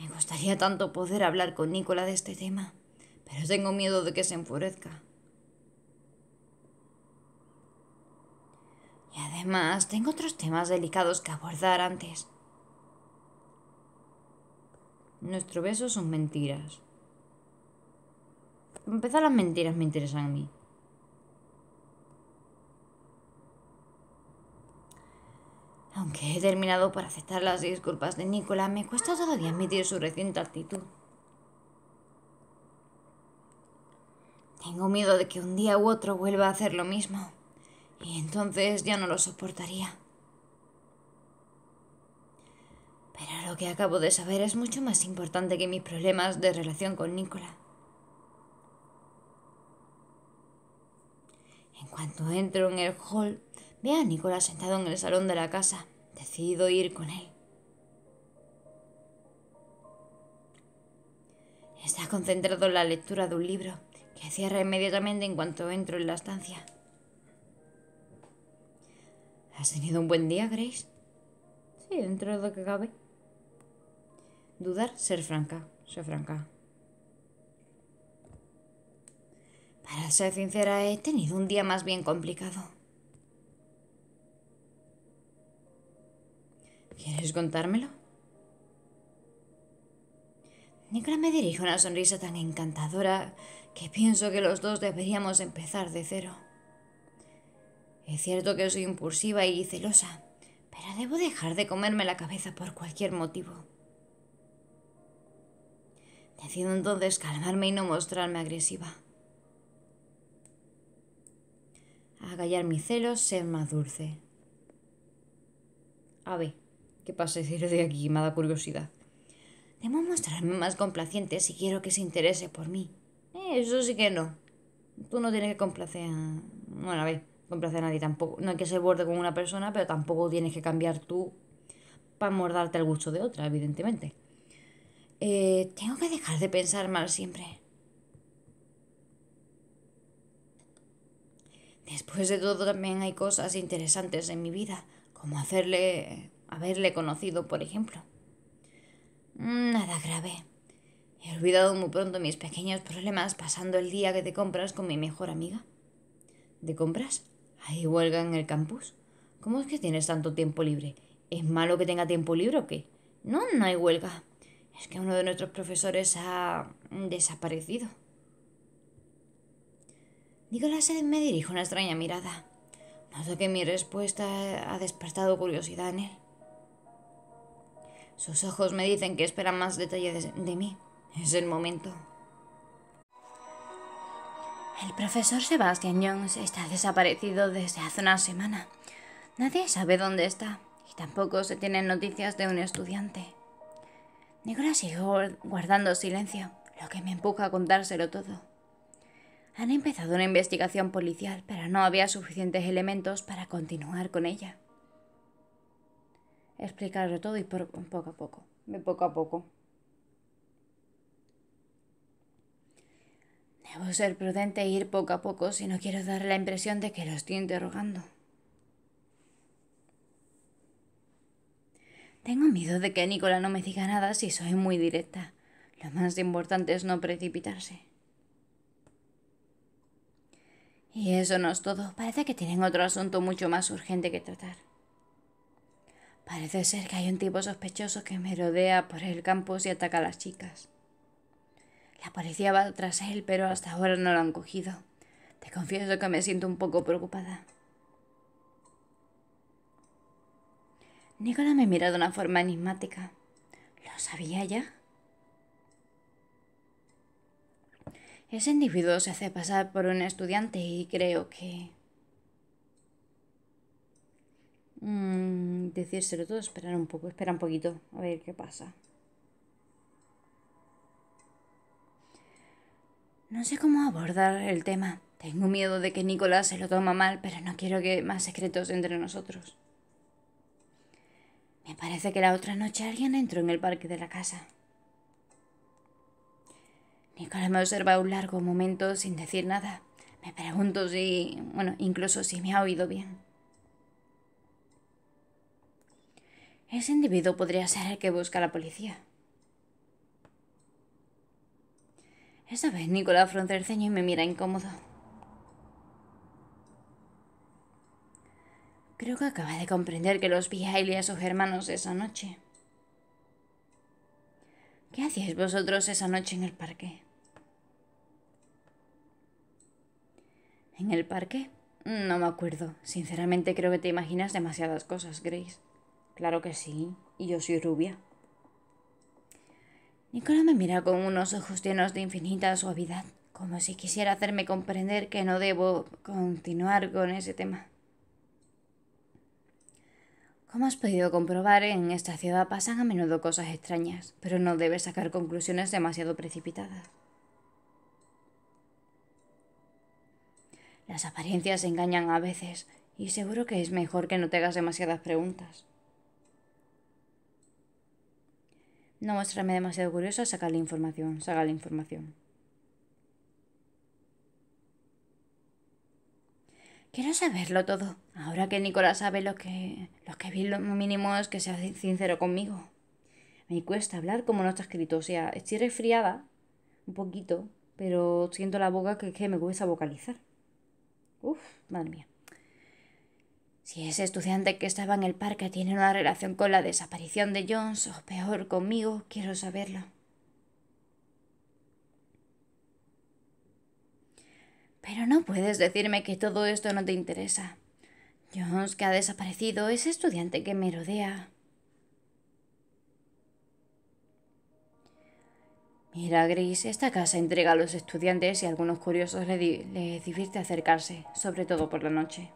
Me gustaría tanto poder hablar con Nicola de este tema, pero tengo miedo de que se enfurezca. Y además tengo otros temas delicados que abordar antes. Nuestro beso son mentiras. Empezar las mentiras me interesan a mí. Aunque he terminado por aceptar las disculpas de Nicola, me cuesta todavía admitir su reciente actitud. Tengo miedo de que un día u otro vuelva a hacer lo mismo, y entonces ya no lo soportaría. Pero lo que acabo de saber es mucho más importante que mis problemas de relación con Nicola. En cuanto entro en el hall, Ve a Nicolás sentado en el salón de la casa. Decido ir con él. Está concentrado en la lectura de un libro que cierra inmediatamente en cuanto entro en la estancia. ¿Has tenido un buen día, Grace? Sí, dentro de lo que cabe. Dudar, ser franca, ser franca. Para ser sincera, he tenido un día más bien complicado. ¿Quieres contármelo? Nicola me dirige una sonrisa tan encantadora que pienso que los dos deberíamos empezar de cero. Es cierto que soy impulsiva y celosa, pero debo dejar de comerme la cabeza por cualquier motivo. Decido entonces calmarme y no mostrarme agresiva. Agallar mis celos, ser más dulce. A ver. ¿Qué si decir de aquí, me da curiosidad. Debo mostrarme más complaciente si quiero que se interese por mí. Eso sí que no. Tú no tienes que complacer a... Bueno, a ver, complacer a nadie tampoco. No hay que ser borde con una persona, pero tampoco tienes que cambiar tú para mordarte el gusto de otra, evidentemente. Eh, tengo que dejar de pensar mal siempre. Después de todo, también hay cosas interesantes en mi vida, como hacerle haberle conocido, por ejemplo. Mm, nada grave. He olvidado muy pronto mis pequeños problemas pasando el día que te compras con mi mejor amiga. ¿De compras? Hay huelga en el campus. ¿Cómo es que tienes tanto tiempo libre? ¿Es malo que tenga tiempo libre o qué? No, no hay huelga. Es que uno de nuestros profesores ha desaparecido. Nicolás eh, me dirijo una extraña mirada. No sé que mi respuesta ha despertado curiosidad en él. Sus ojos me dicen que esperan más detalles de mí. Es el momento. El profesor Sebastian Jones está desaparecido desde hace una semana. Nadie sabe dónde está y tampoco se tienen noticias de un estudiante. Nicolás sigue guardando silencio, lo que me empuja a contárselo todo. Han empezado una investigación policial, pero no había suficientes elementos para continuar con ella explicarlo todo y poco a poco, me poco a poco. Debo ser prudente e ir poco a poco si no quiero dar la impresión de que lo estoy interrogando. Tengo miedo de que Nicola no me diga nada si soy muy directa. Lo más importante es no precipitarse. Y eso no es todo. Parece que tienen otro asunto mucho más urgente que tratar. Parece ser que hay un tipo sospechoso que me rodea por el campus y ataca a las chicas. La policía va tras él, pero hasta ahora no lo han cogido. Te confieso que me siento un poco preocupada. Nicola me mira de una forma enigmática. ¿Lo sabía ya? Ese individuo se hace pasar por un estudiante y creo que mmm, decírselo todo, esperar un poco, espera un poquito, a ver qué pasa. No sé cómo abordar el tema. Tengo miedo de que Nicolás se lo toma mal, pero no quiero que más secretos entre nosotros. Me parece que la otra noche alguien entró en el parque de la casa. Nicolás me observa un largo momento sin decir nada. Me pregunto si, bueno, incluso si me ha oído bien. Ese individuo podría ser el que busca a la policía. Esa vez Nicolás frunce el ceño y me mira incómodo. Creo que acaba de comprender que los vi a él y a sus hermanos esa noche. ¿Qué hacíais vosotros esa noche en el parque? ¿En el parque? No me acuerdo. Sinceramente creo que te imaginas demasiadas cosas, Grace. Claro que sí, y yo soy rubia. Nicola me mira con unos ojos llenos de infinita suavidad, como si quisiera hacerme comprender que no debo continuar con ese tema. Como has podido comprobar, en esta ciudad pasan a menudo cosas extrañas, pero no debes sacar conclusiones demasiado precipitadas. Las apariencias engañan a veces, y seguro que es mejor que no te hagas demasiadas preguntas. No mostrarme demasiado curioso, la información, saca la información. Quiero saberlo todo. Ahora que Nicolás sabe lo que, lo que vi, lo mínimo es que sea sincero conmigo. Me cuesta hablar como no está escrito. O sea, estoy resfriada un poquito, pero siento la boca que, que me cuesta vocalizar. Uf, madre mía. Si ese estudiante que estaba en el parque tiene una relación con la desaparición de Jones o peor conmigo, quiero saberlo. Pero no puedes decirme que todo esto no te interesa. Jones, que ha desaparecido, ese estudiante que me rodea. Mira, Gris, esta casa entrega a los estudiantes y a algunos curiosos le divierte acercarse, sobre todo por la noche.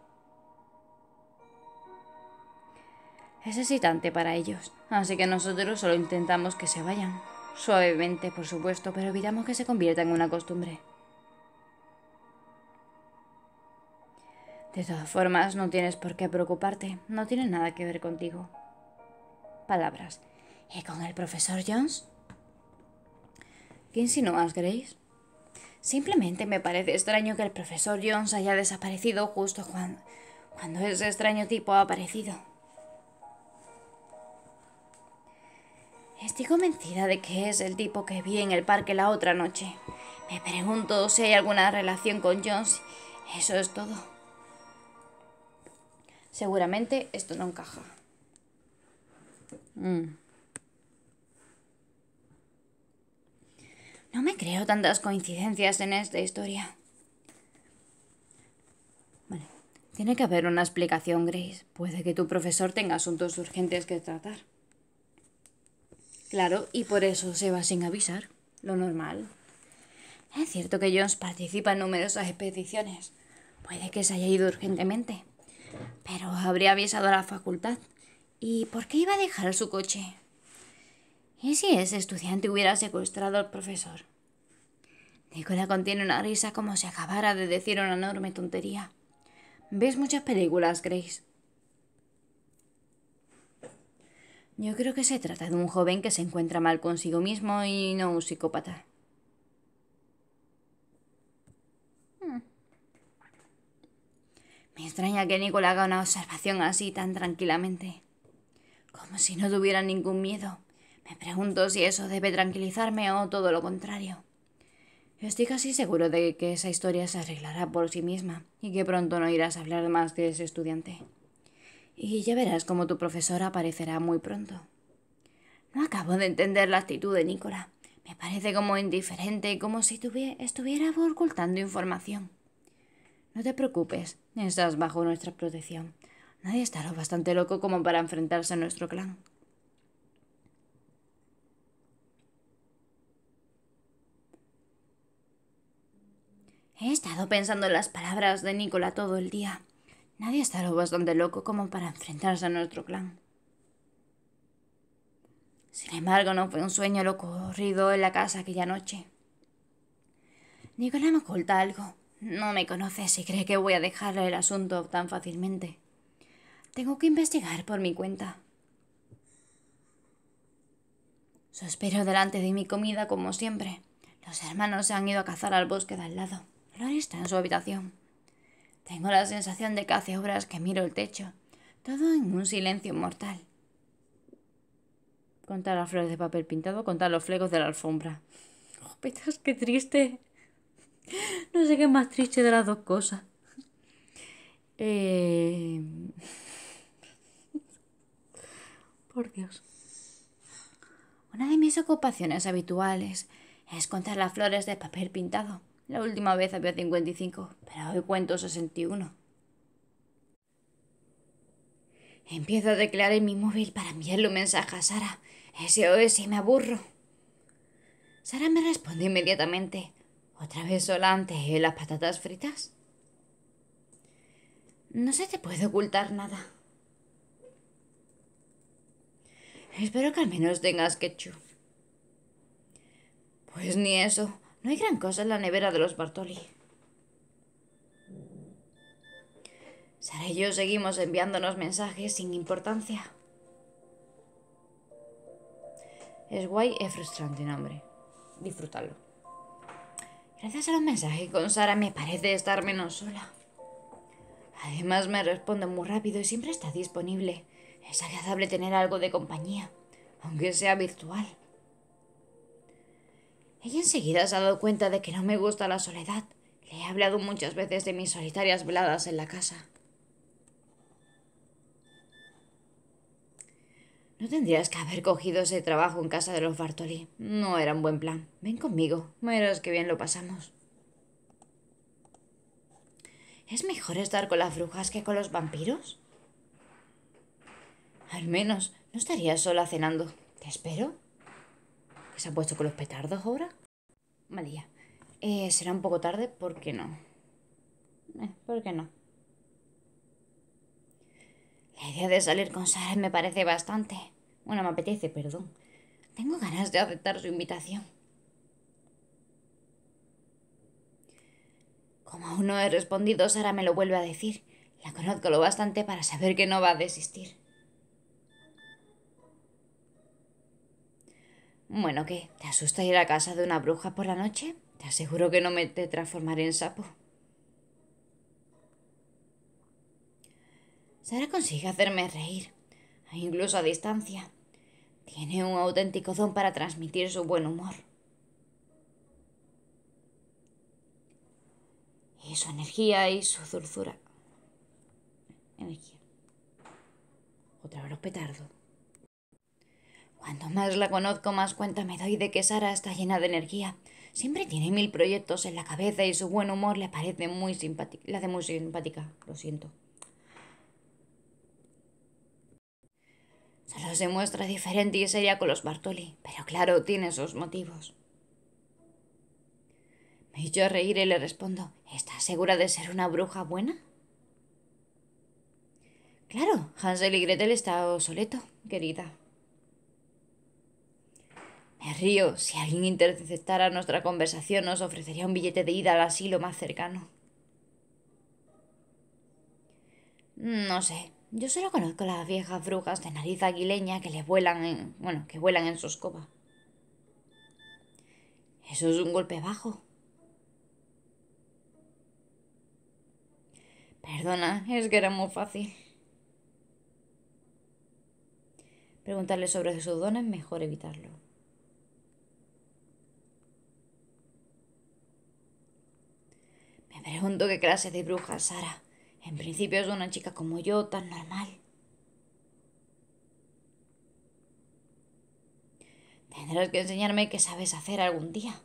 es excitante para ellos, así que nosotros solo intentamos que se vayan. Suavemente, por supuesto, pero evitamos que se convierta en una costumbre. De todas formas, no tienes por qué preocuparte, no tiene nada que ver contigo. Palabras. ¿Y con el profesor Jones? ¿Qué insinuas, Grace? Simplemente me parece extraño que el profesor Jones haya desaparecido justo cuando, cuando ese extraño tipo ha aparecido. Estoy convencida de que es el tipo que vi en el parque la otra noche. Me pregunto si hay alguna relación con Jones. Eso es todo. Seguramente esto no encaja. Mm. No me creo tantas coincidencias en esta historia. Tiene que haber una explicación, Grace. Puede que tu profesor tenga asuntos urgentes que tratar. Claro, y por eso se va sin avisar, lo normal. Es cierto que Jones participa en numerosas expediciones. Puede que se haya ido urgentemente. Pero habría avisado a la facultad. ¿Y por qué iba a dejar su coche? ¿Y si ese estudiante hubiera secuestrado al profesor? Nicola contiene una risa como si acabara de decir una enorme tontería. ¿Ves muchas películas, Grace? Yo creo que se trata de un joven que se encuentra mal consigo mismo y no un psicópata. Hmm. Me extraña que Nicola haga una observación así tan tranquilamente. Como si no tuviera ningún miedo. Me pregunto si eso debe tranquilizarme o todo lo contrario. Estoy casi seguro de que esa historia se arreglará por sí misma y que pronto no irás a hablar más de ese estudiante. Y ya verás cómo tu profesora aparecerá muy pronto. No acabo de entender la actitud de Nicola. Me parece como indiferente, como si estuviera ocultando información. No te preocupes, estás bajo nuestra protección. Nadie estará bastante loco como para enfrentarse a nuestro clan. He estado pensando en las palabras de Nicola todo el día. Nadie está lo bastante loco como para enfrentarse a nuestro clan. Sin embargo, no fue un sueño lo ocurrido en la casa aquella noche. Nicolás me oculta algo. No me conoces y cree que voy a dejar el asunto tan fácilmente. Tengo que investigar por mi cuenta. Suspiro delante de mi comida como siempre. Los hermanos se han ido a cazar al bosque de al lado. Flor está en su habitación. Tengo la sensación de que hace horas que miro el techo, todo en un silencio mortal. Contar las flores de papel pintado, contar los flecos de la alfombra. Oh, qué triste. No sé qué es más triste de las dos cosas. Eh, por Dios. Una de mis ocupaciones habituales es contar las flores de papel pintado, la última vez había 55, pero hoy cuento 61. Empiezo a declarar en mi móvil para enviarle un mensaje a Sara. sí me aburro. Sara me responde inmediatamente. ¿Otra vez Solante ante las patatas fritas? No se te puede ocultar nada. Espero que al menos tengas ketchup. Pues ni eso. No hay gran cosa en la nevera de los Bartoli. Sara y yo seguimos enviándonos mensajes sin importancia. Es guay es frustrante, nombre. Disfrútalo. Gracias a los mensajes con Sara me parece estar menos sola. Además me responde muy rápido y siempre está disponible. Es agradable tener algo de compañía, aunque sea virtual. Y enseguida se ha dado cuenta de que no me gusta la soledad. Le he hablado muchas veces de mis solitarias veladas en la casa. No tendrías que haber cogido ese trabajo en casa de los Bartoli. No era un buen plan. Ven conmigo. Verás que bien lo pasamos. ¿Es mejor estar con las brujas que con los vampiros? Al menos, no estaría sola cenando. ¿Te espero? se ha puesto con los petardos ahora? María, eh, será un poco tarde, ¿por qué no? Eh, ¿Por qué no? La idea de salir con Sara me parece bastante. Bueno, me apetece, perdón. Tengo ganas de aceptar su invitación. Como aún no he respondido, Sara me lo vuelve a decir. La conozco lo bastante para saber que no va a desistir. Bueno, ¿qué? ¿Te asusta ir a casa de una bruja por la noche? Te aseguro que no me te transformaré en sapo. Sara consigue hacerme reír, incluso a distancia. Tiene un auténtico don para transmitir su buen humor. Y su energía y su dulzura. Energía. Otra vez los petardos. Cuanto más la conozco, más cuenta me doy de que Sara está llena de energía. Siempre tiene mil proyectos en la cabeza y su buen humor le parece muy simpática. La hace muy simpática, lo siento. Solo se muestra diferente y seria con los Bartoli, pero claro, tiene sus motivos. Me a reír y le respondo, ¿estás segura de ser una bruja buena? Claro, Hansel y Gretel está obsoleto, querida. Me río. Si alguien interceptara nuestra conversación, nos ofrecería un billete de ida al asilo más cercano. Mm, no sé. Yo solo conozco las viejas brujas de nariz aguileña que le vuelan en. bueno, que vuelan en su escoba. Eso es un golpe bajo. Perdona, es que era muy fácil. Preguntarle sobre sus dones, mejor evitarlo. pregunto qué clase de bruja Sara. En principio es una chica como yo, tan normal. Tendrás que enseñarme qué sabes hacer algún día.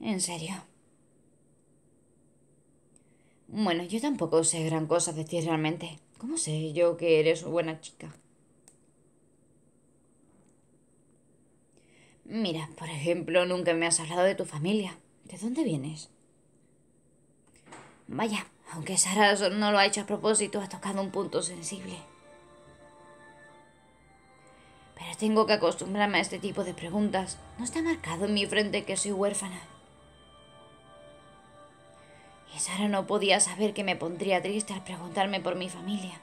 En serio. Bueno, yo tampoco sé gran cosa de realmente. ¿Cómo sé yo que eres una buena chica? Mira, por ejemplo, nunca me has hablado de tu familia. ¿De dónde vienes? Vaya, aunque Sara no lo ha hecho a propósito, ha tocado un punto sensible. Pero tengo que acostumbrarme a este tipo de preguntas. No está marcado en mi frente que soy huérfana. Y Sara no podía saber que me pondría triste al preguntarme por mi familia.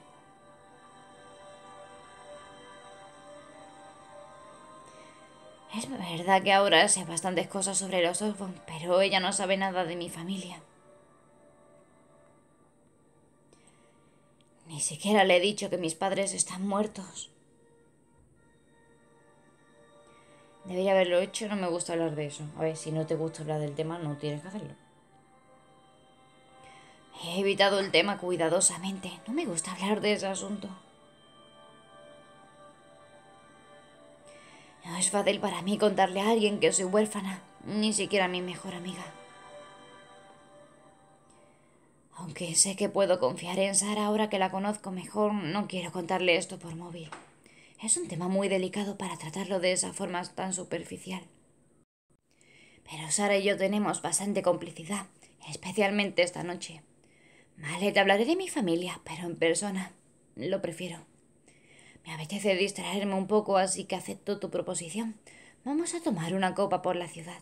Es verdad que ahora sé bastantes cosas sobre los Osborn, pero ella no sabe nada de mi familia. Ni siquiera le he dicho que mis padres están muertos. Debería haberlo hecho, no me gusta hablar de eso. A ver, si no te gusta hablar del tema, no tienes que hacerlo. He evitado el tema cuidadosamente. No me gusta hablar de ese asunto. No Es fácil para mí contarle a alguien que soy huérfana, ni siquiera a mi mejor amiga. Aunque sé que puedo confiar en Sara ahora que la conozco mejor, no quiero contarle esto por móvil. Es un tema muy delicado para tratarlo de esa forma tan superficial. Pero Sara y yo tenemos bastante complicidad, especialmente esta noche. Vale, te hablaré de mi familia, pero en persona. Lo prefiero. Me apetece distraerme un poco, así que acepto tu proposición. Vamos a tomar una copa por la ciudad.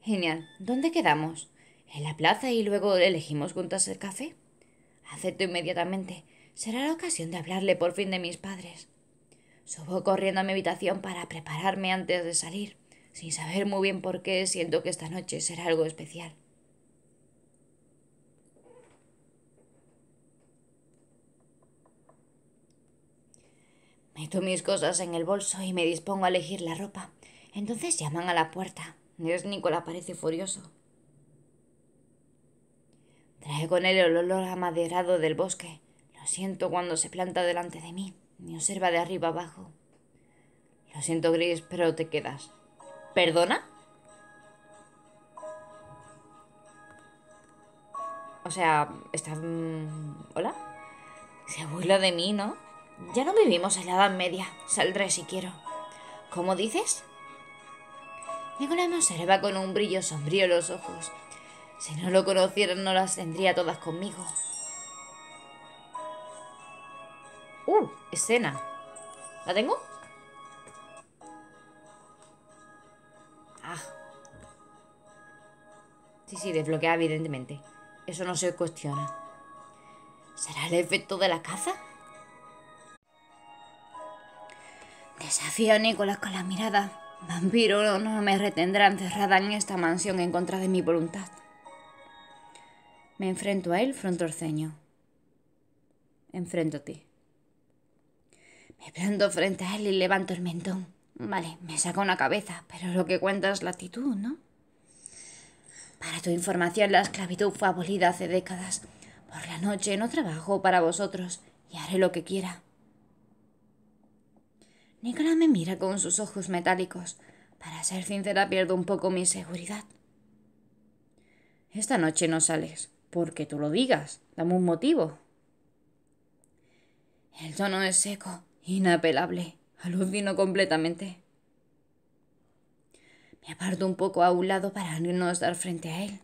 Genial. ¿Dónde quedamos? ¿En la plaza y luego elegimos juntas el café? Acepto inmediatamente. Será la ocasión de hablarle por fin de mis padres. Subo corriendo a mi habitación para prepararme antes de salir, sin saber muy bien por qué siento que esta noche será algo especial. Meto mis cosas en el bolso y me dispongo a elegir la ropa. Entonces llaman a la puerta. Nicola parece furioso. Trae con él el olor amaderado del bosque. Lo siento cuando se planta delante de mí. Me observa de arriba abajo. Lo siento, Gris, pero te quedas. ¿Perdona? O sea, está... Mm, ¿Hola? Se burla de mí, ¿no? Ya no vivimos en la Edad Media. Saldré si quiero. ¿Cómo dices? Nicolás me observa con un brillo sombrío en los ojos. Si no lo conociera, no las tendría todas conmigo. ¡Uh! Escena. ¿La tengo? Ah. Sí, sí, desbloquea, evidentemente. Eso no se cuestiona. ¿Será el efecto de la caza? Desafío a Nicolás con la mirada. Vampiro no, me retendrá encerrada en esta mansión en contra de mi voluntad. Me enfrento a él frontorceño. Enfrento a ti. Me planto frente a él y levanto el mentón. Vale, me saco una cabeza, pero lo que cuenta es la actitud, ¿no? Para tu información, la esclavitud fue abolida hace décadas. Por la noche no trabajo para vosotros y haré lo que quiera. Nicola me mira con sus ojos metálicos. Para ser sincera, pierdo un poco mi seguridad. Esta noche no sales, porque tú lo digas. Dame un motivo. El tono es seco, inapelable. Alucino completamente. Me aparto un poco a un lado para no estar frente a él.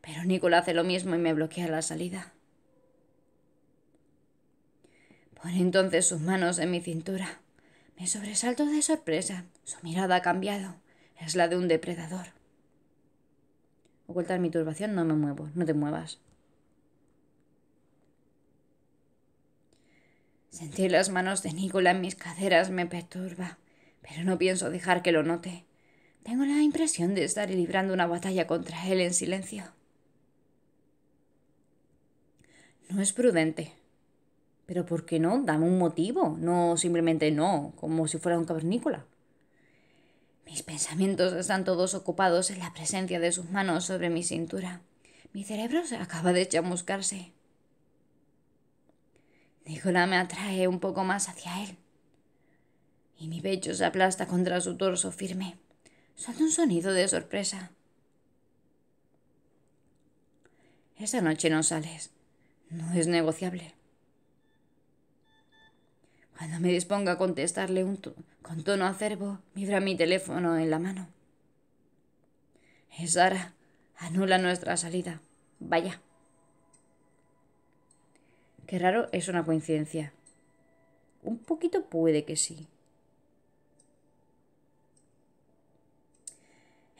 Pero Nicola hace lo mismo y me bloquea la salida. Pone entonces sus manos en mi cintura. Me sobresalto de sorpresa. Su mirada ha cambiado. Es la de un depredador. Ocultar mi turbación, no me muevo, no te muevas. Sentir las manos de Nicola en mis caderas me perturba, pero no pienso dejar que lo note. Tengo la impresión de estar librando una batalla contra él en silencio. No es prudente, pero ¿por qué no? Dame un motivo, no simplemente no, como si fuera un cavernícola. Mis pensamientos están todos ocupados en la presencia de sus manos sobre mi cintura. Mi cerebro se acaba de chamuscarse. Nicolás me atrae un poco más hacia él. Y mi pecho se aplasta contra su torso firme. Suelta un sonido de sorpresa. Esa noche no sales. No es negociable. Cuando me disponga a contestarle un con tono acervo, vibra mi teléfono en la mano. Es Sara. Anula nuestra salida. Vaya. Qué raro es una coincidencia. Un poquito puede que sí.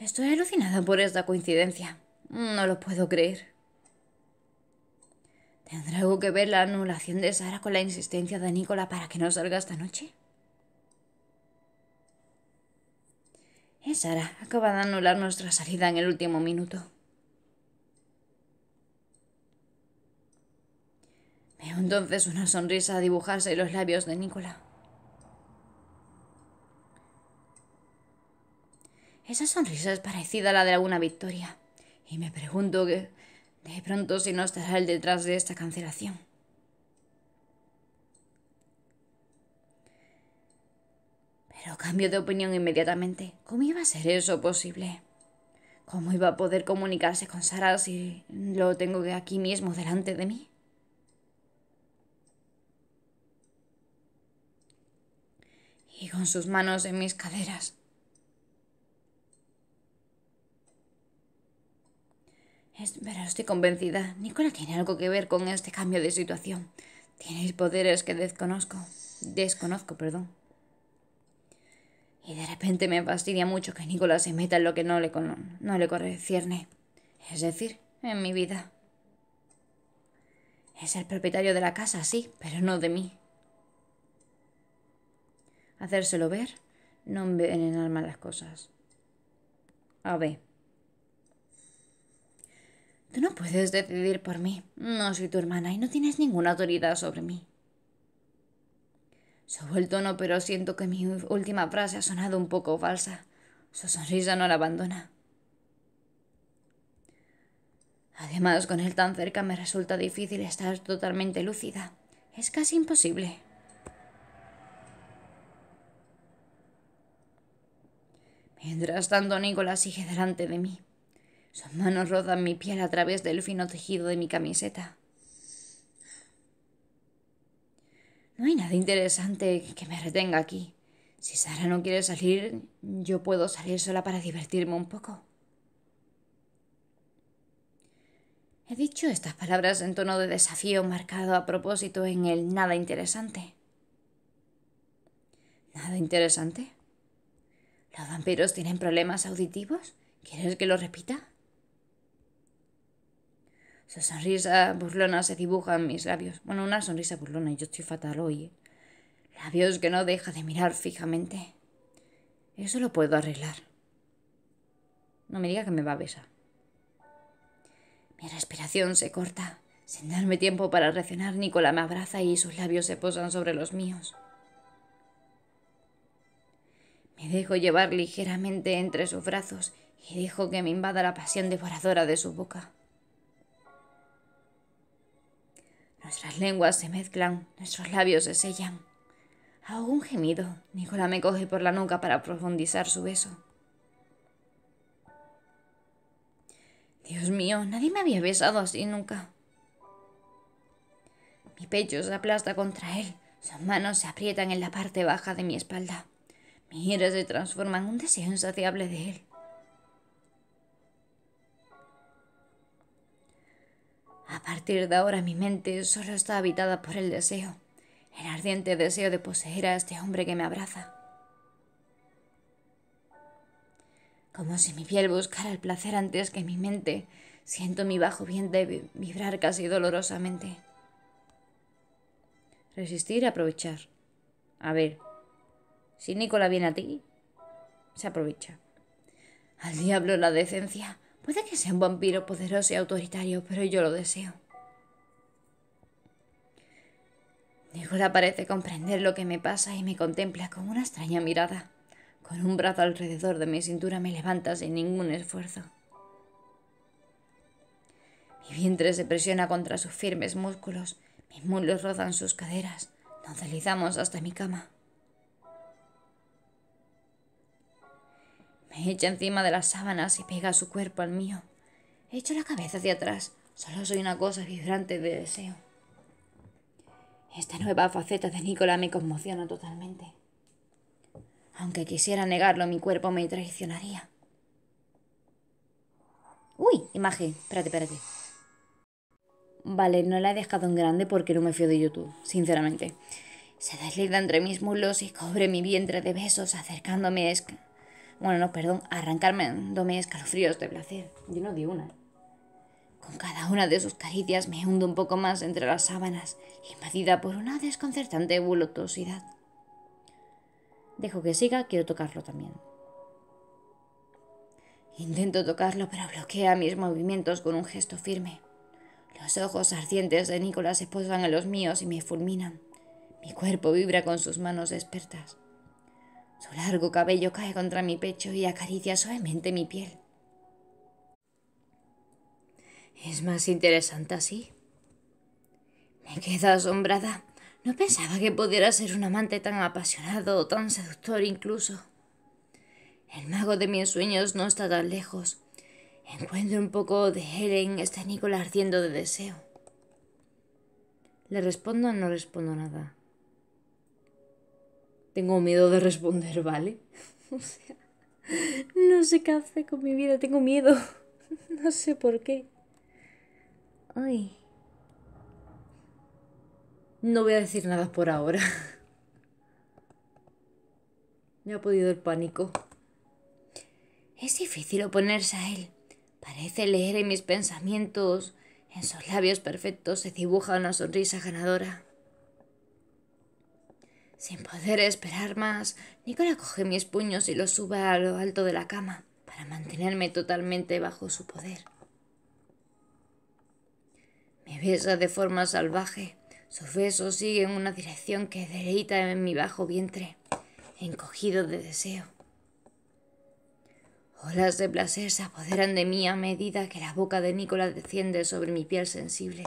Estoy alucinada por esta coincidencia. No lo puedo creer. ¿Tendrá algo que ver la anulación de Sara con la insistencia de Nicola para que no salga esta noche? Es eh, Sara. Acaba de anular nuestra salida en el último minuto. Veo entonces una sonrisa dibujarse en los labios de Nicola. Esa sonrisa es parecida a la de alguna victoria. Y me pregunto qué. De pronto, si no estará el detrás de esta cancelación. Pero cambio de opinión inmediatamente. ¿Cómo iba a ser eso posible? ¿Cómo iba a poder comunicarse con Sara si lo tengo aquí mismo delante de mí? Y con sus manos en mis caderas, Es, pero estoy convencida. Nicola tiene algo que ver con este cambio de situación. Tienes poderes que desconozco. Desconozco, perdón. Y de repente me fastidia mucho que Nicola se meta en lo que no le, con, no le cierne. Es decir, en mi vida. Es el propietario de la casa, sí, pero no de mí. Hacérselo ver no envenenar malas las cosas. A ver. Tú no puedes decidir por mí. No soy tu hermana y no tienes ninguna autoridad sobre mí. Subo el tono, pero siento que mi última frase ha sonado un poco falsa. Su sonrisa no la abandona. Además, con él tan cerca me resulta difícil estar totalmente lúcida. Es casi imposible. Mientras tanto, Nicolás sigue delante de mí. Sus manos rodan mi piel a través del fino tejido de mi camiseta. No hay nada interesante que me retenga aquí. Si Sara no quiere salir, yo puedo salir sola para divertirme un poco. He dicho estas palabras en tono de desafío marcado a propósito en el nada interesante. ¿Nada interesante? ¿Los vampiros tienen problemas auditivos? ¿Quieres que lo repita? Su sonrisa burlona se dibuja en mis labios. Bueno, una sonrisa burlona, y yo estoy fatal hoy. ¿eh? Labios que no deja de mirar fijamente. Eso lo puedo arreglar. No me diga que me va a besar. Mi respiración se corta. Sin darme tiempo para reaccionar, Nicola me abraza y sus labios se posan sobre los míos. Me dejo llevar ligeramente entre sus brazos y dejo que me invada la pasión devoradora de su boca. Nuestras lenguas se mezclan, nuestros labios se sellan. Hago un gemido. Nicola me coge por la nuca para profundizar su beso. Dios mío, nadie me había besado así nunca. Mi pecho se aplasta contra él. Sus manos se aprietan en la parte baja de mi espalda. Mi ira se transforma en un deseo insaciable de él. A partir de ahora mi mente solo está habitada por el deseo, el ardiente deseo de poseer a este hombre que me abraza. Como si mi piel buscara el placer antes que mi mente, siento mi bajo vientre vibrar casi dolorosamente. Resistir y aprovechar. A ver, si Nicola viene a ti, se aprovecha. Al diablo la decencia. Puede que sea un vampiro poderoso y autoritario, pero yo lo deseo. Nicola parece comprender lo que me pasa y me contempla con una extraña mirada. Con un brazo alrededor de mi cintura me levanta sin ningún esfuerzo. Mi vientre se presiona contra sus firmes músculos, mis muslos rozan sus caderas, nos deslizamos hasta mi cama. Me echa encima de las sábanas y pega su cuerpo al mío. Echo la cabeza hacia atrás. Solo soy una cosa vibrante de deseo. Esta nueva faceta de Nicola me conmociona totalmente. Aunque quisiera negarlo, mi cuerpo me traicionaría. Uy, imagen. Espérate, espérate. Vale, no la he dejado en grande porque no me fío de YouTube, sinceramente. Se desliza entre mis muslos y cobre mi vientre de besos, acercándome a... Bueno, no, perdón, arrancarme dándome escalofríos de placer. Yo no di una. Con cada una de sus caricias me hundo un poco más entre las sábanas, invadida por una desconcertante voluptuosidad. Dejo que siga, quiero tocarlo también. Intento tocarlo, pero bloquea mis movimientos con un gesto firme. Los ojos ardientes de Nicolás se posan en los míos y me fulminan. Mi cuerpo vibra con sus manos expertas. Su largo cabello cae contra mi pecho y acaricia suavemente mi piel. Es más interesante así. Me queda asombrada. No pensaba que pudiera ser un amante tan apasionado o tan seductor incluso. El mago de mis sueños no está tan lejos. Encuentro un poco de Helen este Nicolás ardiendo de deseo. Le respondo o no respondo nada. Tengo miedo de responder, ¿vale? O sea, no sé qué hacer con mi vida, tengo miedo. No sé por qué. Ay. No voy a decir nada por ahora. Me ha podido el pánico. Es difícil oponerse a él. Parece leer en mis pensamientos. En sus labios perfectos se dibuja una sonrisa ganadora. Sin poder esperar más, Nicola coge mis puños y los sube a lo alto de la cama para mantenerme totalmente bajo su poder. Me besa de forma salvaje. Sus besos siguen una dirección que deleita en mi bajo vientre, encogido de deseo. Olas de placer se apoderan de mí a medida que la boca de Nicola desciende sobre mi piel sensible.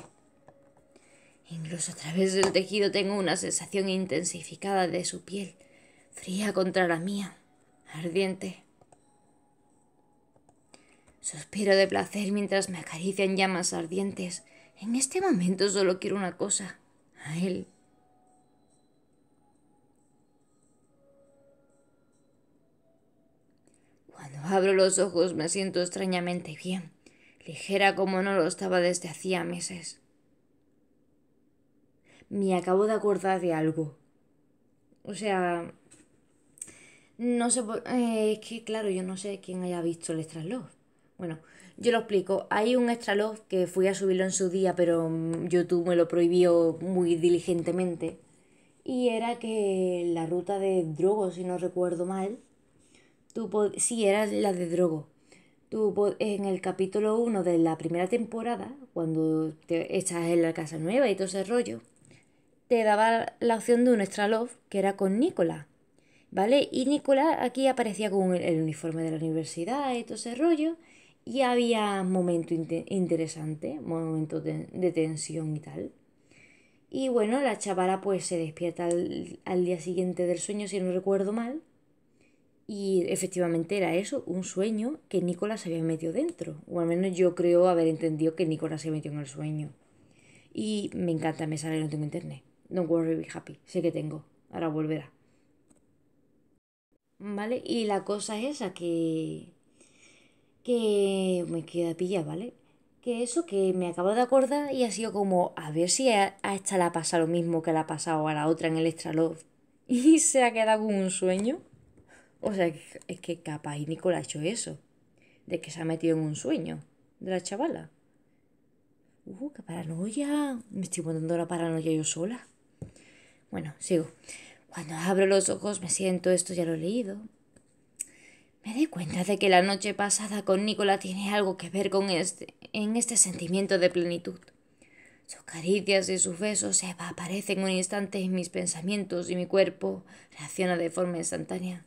Incluso a través del tejido tengo una sensación intensificada de su piel, fría contra la mía, ardiente. Suspiro de placer mientras me acarician llamas ardientes. En este momento solo quiero una cosa, a él. Cuando abro los ojos me siento extrañamente bien, ligera como no lo estaba desde hacía meses me acabo de acordar de algo. O sea, no sé, eh, es que claro, yo no sé quién haya visto el Extra Bueno, yo lo explico. Hay un Extra que fui a subirlo en su día, pero mm, YouTube me lo prohibió muy diligentemente. Y era que la ruta de Drogo, si no recuerdo mal, tú sí, era la de Drogo. Tú en el capítulo 1 de la primera temporada, cuando te estás en la casa nueva y todo ese rollo, te daba la opción de un extra love, que era con Nicolás. ¿Vale? Y Nicolás aquí aparecía con el uniforme de la universidad y todo ese rollo. Y había momentos momento interesantes, momentos de, tensión y tal. Y bueno, la chavala pues se despierta al, día siguiente del sueño, si no recuerdo mal. Y efectivamente era eso, un sueño que Nicolás se había metido dentro. O al menos yo creo haber entendido que Nicolás se metió en el sueño. Y me encanta, me sale, el último internet. No worry, be happy. Sé que tengo. Ahora volverá. ¿Vale? Y la cosa es esa que... Que me queda pilla, ¿vale? Que eso que me acabo de acordar y ha sido como, a ver si a, esta esta ha pasado lo mismo que la ha pasado a la otra en el Extra Love. Y se ha quedado con un sueño. O sea, es que capaz y Nicolás ha hecho eso. De que se ha metido en un sueño de la chavala. Uh, qué paranoia. Me estoy poniendo la paranoia yo sola. Bueno, sigo. Cuando abro los ojos me siento, esto ya lo he leído. Me doy cuenta de que la noche pasada con Nicola tiene algo que ver con este, en este sentimiento de plenitud. Sus caricias y sus besos se aparecen un instante en mis pensamientos y mi cuerpo reacciona de forma instantánea.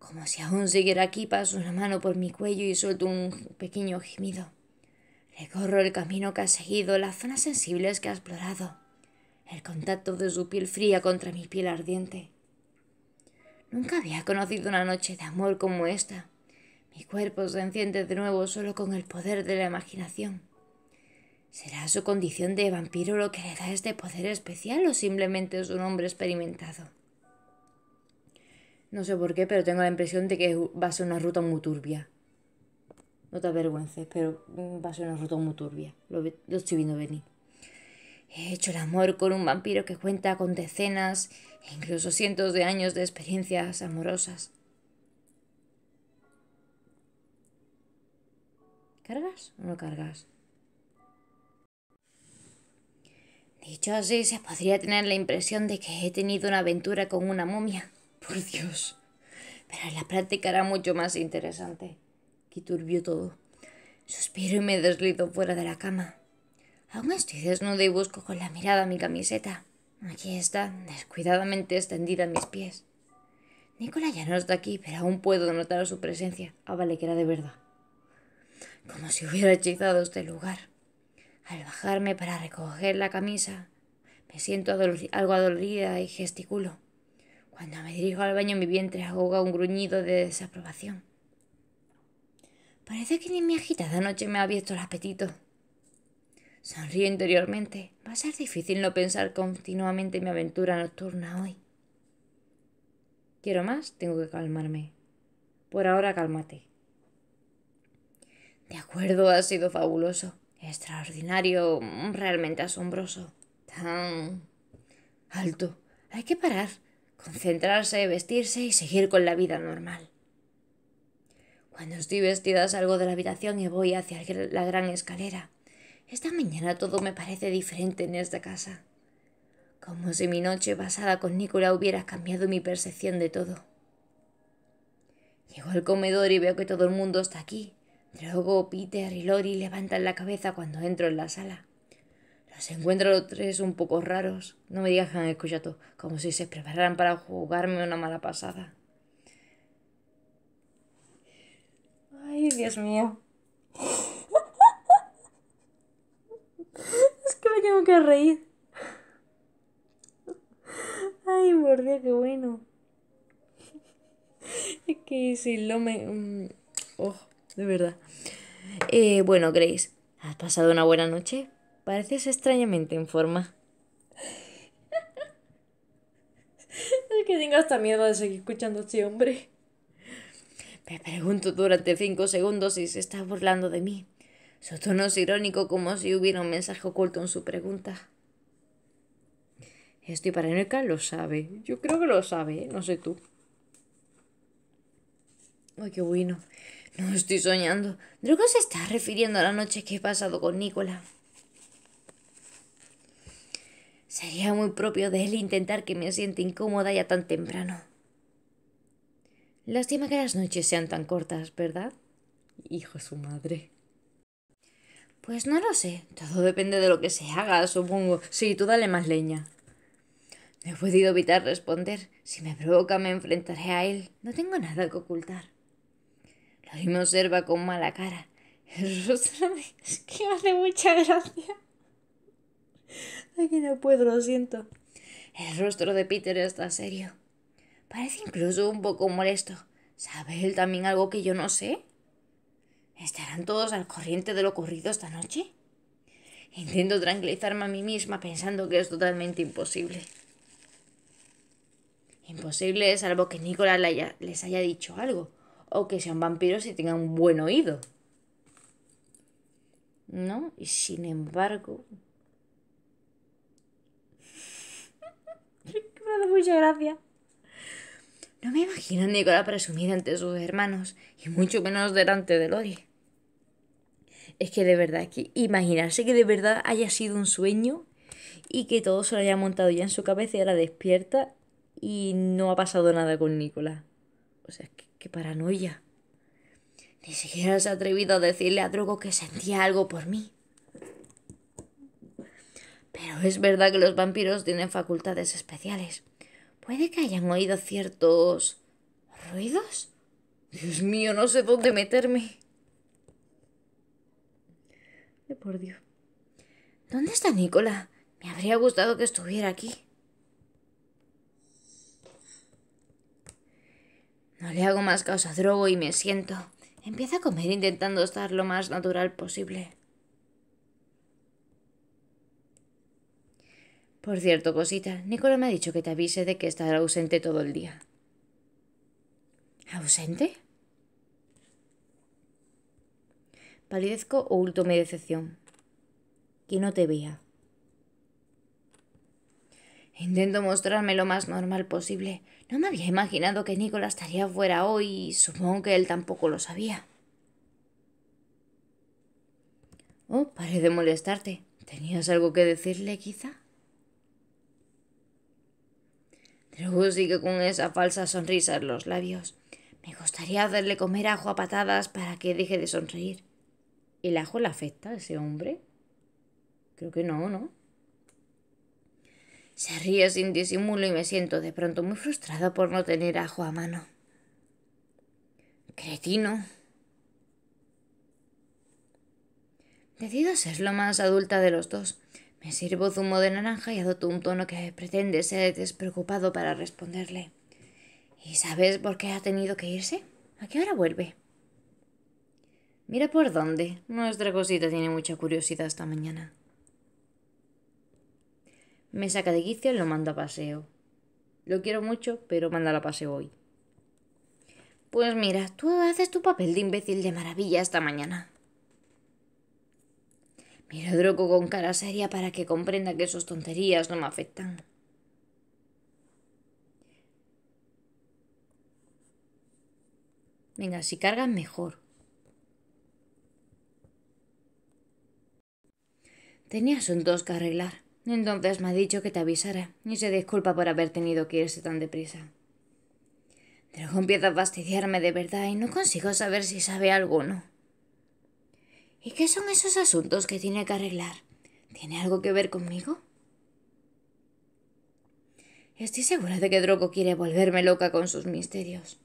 Como si aún siguiera aquí, paso una mano por mi cuello y suelto un pequeño gemido. Recorro el camino que ha seguido, las zonas sensibles que has explorado el contacto de su piel fría contra mi piel ardiente. Nunca había conocido una noche de amor como esta. Mi cuerpo se enciende de nuevo solo con el poder de la imaginación. ¿Será su condición de vampiro lo que le da este poder especial o simplemente es un hombre experimentado? No sé por qué, pero tengo la impresión de que va a ser una ruta muy turbia. No te avergüences, pero va a ser una ruta muy turbia. Lo, lo estoy viendo venir. He hecho el amor con un vampiro que cuenta con decenas e incluso cientos de años de experiencias amorosas. ¿Cargas o no cargas? Dicho así, se podría tener la impresión de que he tenido una aventura con una momia. Por Dios. Pero la práctica era mucho más interesante. Quiturbió todo. Suspiro y me deslizo fuera de la cama. Aún estoy desnudo y busco con la mirada mi camiseta. Aquí está, descuidadamente extendida a mis pies. Nicola ya no está aquí, pero aún puedo notar su presencia. Ah, vale, que era de verdad. Como si hubiera hechizado este lugar. Al bajarme para recoger la camisa, me siento algo adolorida y gesticulo. Cuando me dirijo al baño, mi vientre ahoga un gruñido de desaprobación. Parece que ni mi agitada noche me ha abierto el apetito. Sonrío interiormente. Va a ser difícil no pensar continuamente en mi aventura nocturna hoy. Quiero más, tengo que calmarme. Por ahora cálmate. De acuerdo, ha sido fabuloso, extraordinario, realmente asombroso. Tan alto. Hay que parar, concentrarse, vestirse y seguir con la vida normal. Cuando estoy vestida salgo de la habitación y voy hacia la gran escalera. Esta mañana todo me parece diferente en esta casa. Como si mi noche pasada con Nicola hubiera cambiado mi percepción de todo. Llego al comedor y veo que todo el mundo está aquí. Drogo, Peter y Lori levantan la cabeza cuando entro en la sala. Los encuentro los tres un poco raros. No me digas que han escuchado, como si se prepararan para jugarme una mala pasada. Ay, Dios mío. Es que me tengo que reír. Ay, por Dios, qué bueno. Es que si lo me. Mm, oh, de verdad. Eh, bueno, Grace, ¿has pasado una buena noche? Pareces extrañamente en forma. Es que tengo hasta miedo de seguir escuchando a este hombre. Me pregunto durante cinco segundos si se está burlando de mí. Su tono es irónico como si hubiera un mensaje oculto en su pregunta. Estoy paranoica, lo sabe. Yo creo que lo sabe, ¿eh? no sé tú. Ay, qué bueno. No estoy soñando. qué se está refiriendo a la noche que he pasado con Nicola. Sería muy propio de él intentar que me sienta incómoda ya tan temprano. Lástima que las noches sean tan cortas, ¿verdad? Hijo de su madre. Pues no lo sé. Todo depende de lo que se haga, supongo. Sí, tú dale más leña. No he podido evitar responder. Si me provoca, me enfrentaré a él. No tengo nada que ocultar. Lo me observa con mala cara. El rostro de es que hace mucha gracia. Aquí no puedo, lo siento. El rostro de Peter está serio. Parece incluso un poco molesto. ¿Sabe él también algo que yo no sé? ¿Estarán todos al corriente de lo ocurrido esta noche? Intento tranquilizarme a mí misma pensando que es totalmente imposible. Imposible salvo que Nicolás les haya dicho algo, o que sean vampiros y tengan un buen oído. ¿No? Y sin embargo... me hace mucha gracia. No me imagino a Nicolás presumir ante sus hermanos, y mucho menos delante de Lori. Es que de verdad, que imaginarse que de verdad haya sido un sueño y que todo se lo haya montado ya en su cabeza y ahora despierta y no ha pasado nada con Nicolás. O sea, qué, qué paranoia. Ni siquiera se ha atrevido a decirle a Drogo que sentía algo por mí. Pero es verdad que los vampiros tienen facultades especiales. Puede que hayan oído ciertos... ruidos. Dios mío, no sé dónde meterme por Dios. ¿Dónde está Nicola? Me habría gustado que estuviera aquí. No le hago más causa a Drogo y me siento. Empieza a comer intentando estar lo más natural posible. Por cierto, cosita, Nicola me ha dicho que te avise de que estará ausente todo el día. ¿Ausente? palidezco o último mi decepción. Que no te vea. Intento mostrarme lo más normal posible. No me había imaginado que Nicolás estaría fuera hoy y supongo que él tampoco lo sabía. Oh, pare de molestarte. ¿Tenías algo que decirle, quizá? Drew sigue con esa falsa sonrisa en los labios. Me gustaría hacerle comer ajo a patadas para que deje de sonreír. ¿El ajo le afecta a ese hombre? Creo que no, ¿no? Se ríe sin disimulo y me siento de pronto muy frustrada por no tener ajo a mano. Cretino. Decido ser lo más adulta de los dos. Me sirvo zumo de naranja y adopto un tono que pretende ser despreocupado para responderle. ¿Y sabes por qué ha tenido que irse? ¿A qué hora vuelve? Mira por dónde. Nuestra cosita tiene mucha curiosidad esta mañana. Me saca de quicio y lo manda a paseo. Lo quiero mucho, pero manda a paseo hoy. Pues mira, tú haces tu papel de imbécil de maravilla esta mañana. Mira a Droco con cara seria para que comprenda que sus tonterías no me afectan. Venga, si cargas mejor. Tenía asuntos que arreglar. Entonces me ha dicho que te avisara y se disculpa por haber tenido que irse tan deprisa. Drogo empieza a fastidiarme de verdad y no consigo saber si sabe alguno. ¿Y qué son esos asuntos que tiene que arreglar? ¿Tiene algo que ver conmigo? Estoy segura de que Drogo quiere volverme loca con sus misterios.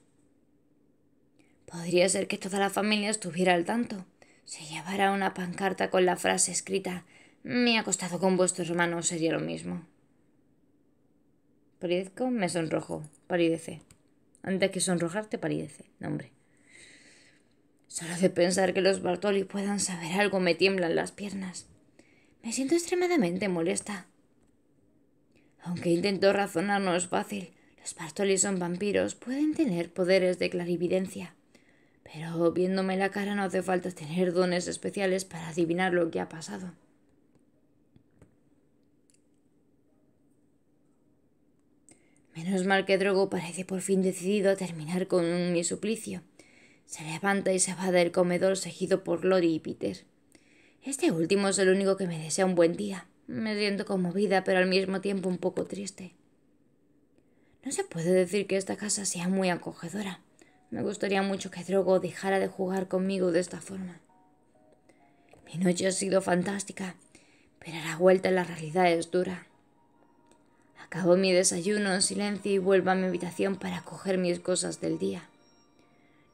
Podría ser que toda la familia estuviera al tanto. Se llevara una pancarta con la frase escrita me acostado con vuestro hermano, sería lo mismo. Paridezco, me sonrojo. Paridece. Antes que sonrojarte, paridece. Nombre. Solo de pensar que los Bartoli puedan saber algo me tiemblan las piernas. Me siento extremadamente molesta. Aunque intento razonar no es fácil. Los Bartoli son vampiros, pueden tener poderes de clarividencia. Pero viéndome la cara no hace falta tener dones especiales para adivinar lo que ha pasado. Menos mal que Drogo parece por fin decidido a terminar con mi suplicio. Se levanta y se va del comedor seguido por Lori y Peter. Este último es el único que me desea un buen día. Me siento conmovida, pero al mismo tiempo un poco triste. No se puede decir que esta casa sea muy acogedora. Me gustaría mucho que Drogo dejara de jugar conmigo de esta forma. Mi noche ha sido fantástica, pero la vuelta a la realidad es dura. Acabo mi desayuno en silencio y vuelvo a mi habitación para coger mis cosas del día.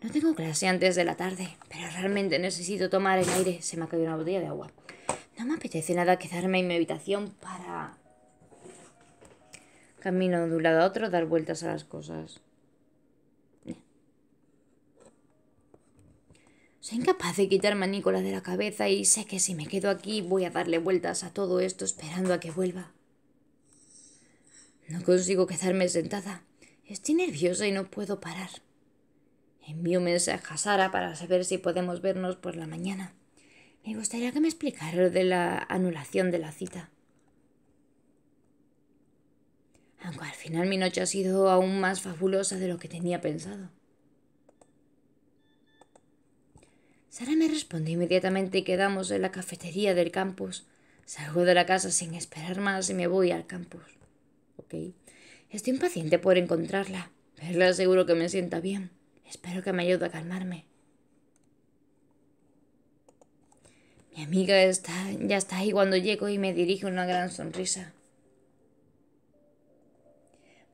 No tengo clase antes de la tarde, pero realmente necesito tomar el aire. Se me ha caído una botella de agua. No me apetece nada quedarme en mi habitación para... Camino de un lado a otro, dar vueltas a las cosas. Soy incapaz de quitarme manícola de la cabeza y sé que si me quedo aquí voy a darle vueltas a todo esto esperando a que vuelva. No consigo quedarme sentada. Estoy nerviosa y no puedo parar. Envío un mensaje a Sara para saber si podemos vernos por la mañana. Me gustaría que me explicara lo de la anulación de la cita. Aunque al final mi noche ha sido aún más fabulosa de lo que tenía pensado. Sara me respondió inmediatamente y quedamos en la cafetería del campus. Salgo de la casa sin esperar más y me voy al campus. Estoy impaciente por encontrarla. Verla aseguro que me sienta bien. Espero que me ayude a calmarme. Mi amiga está, ya está ahí cuando llego y me dirige una gran sonrisa.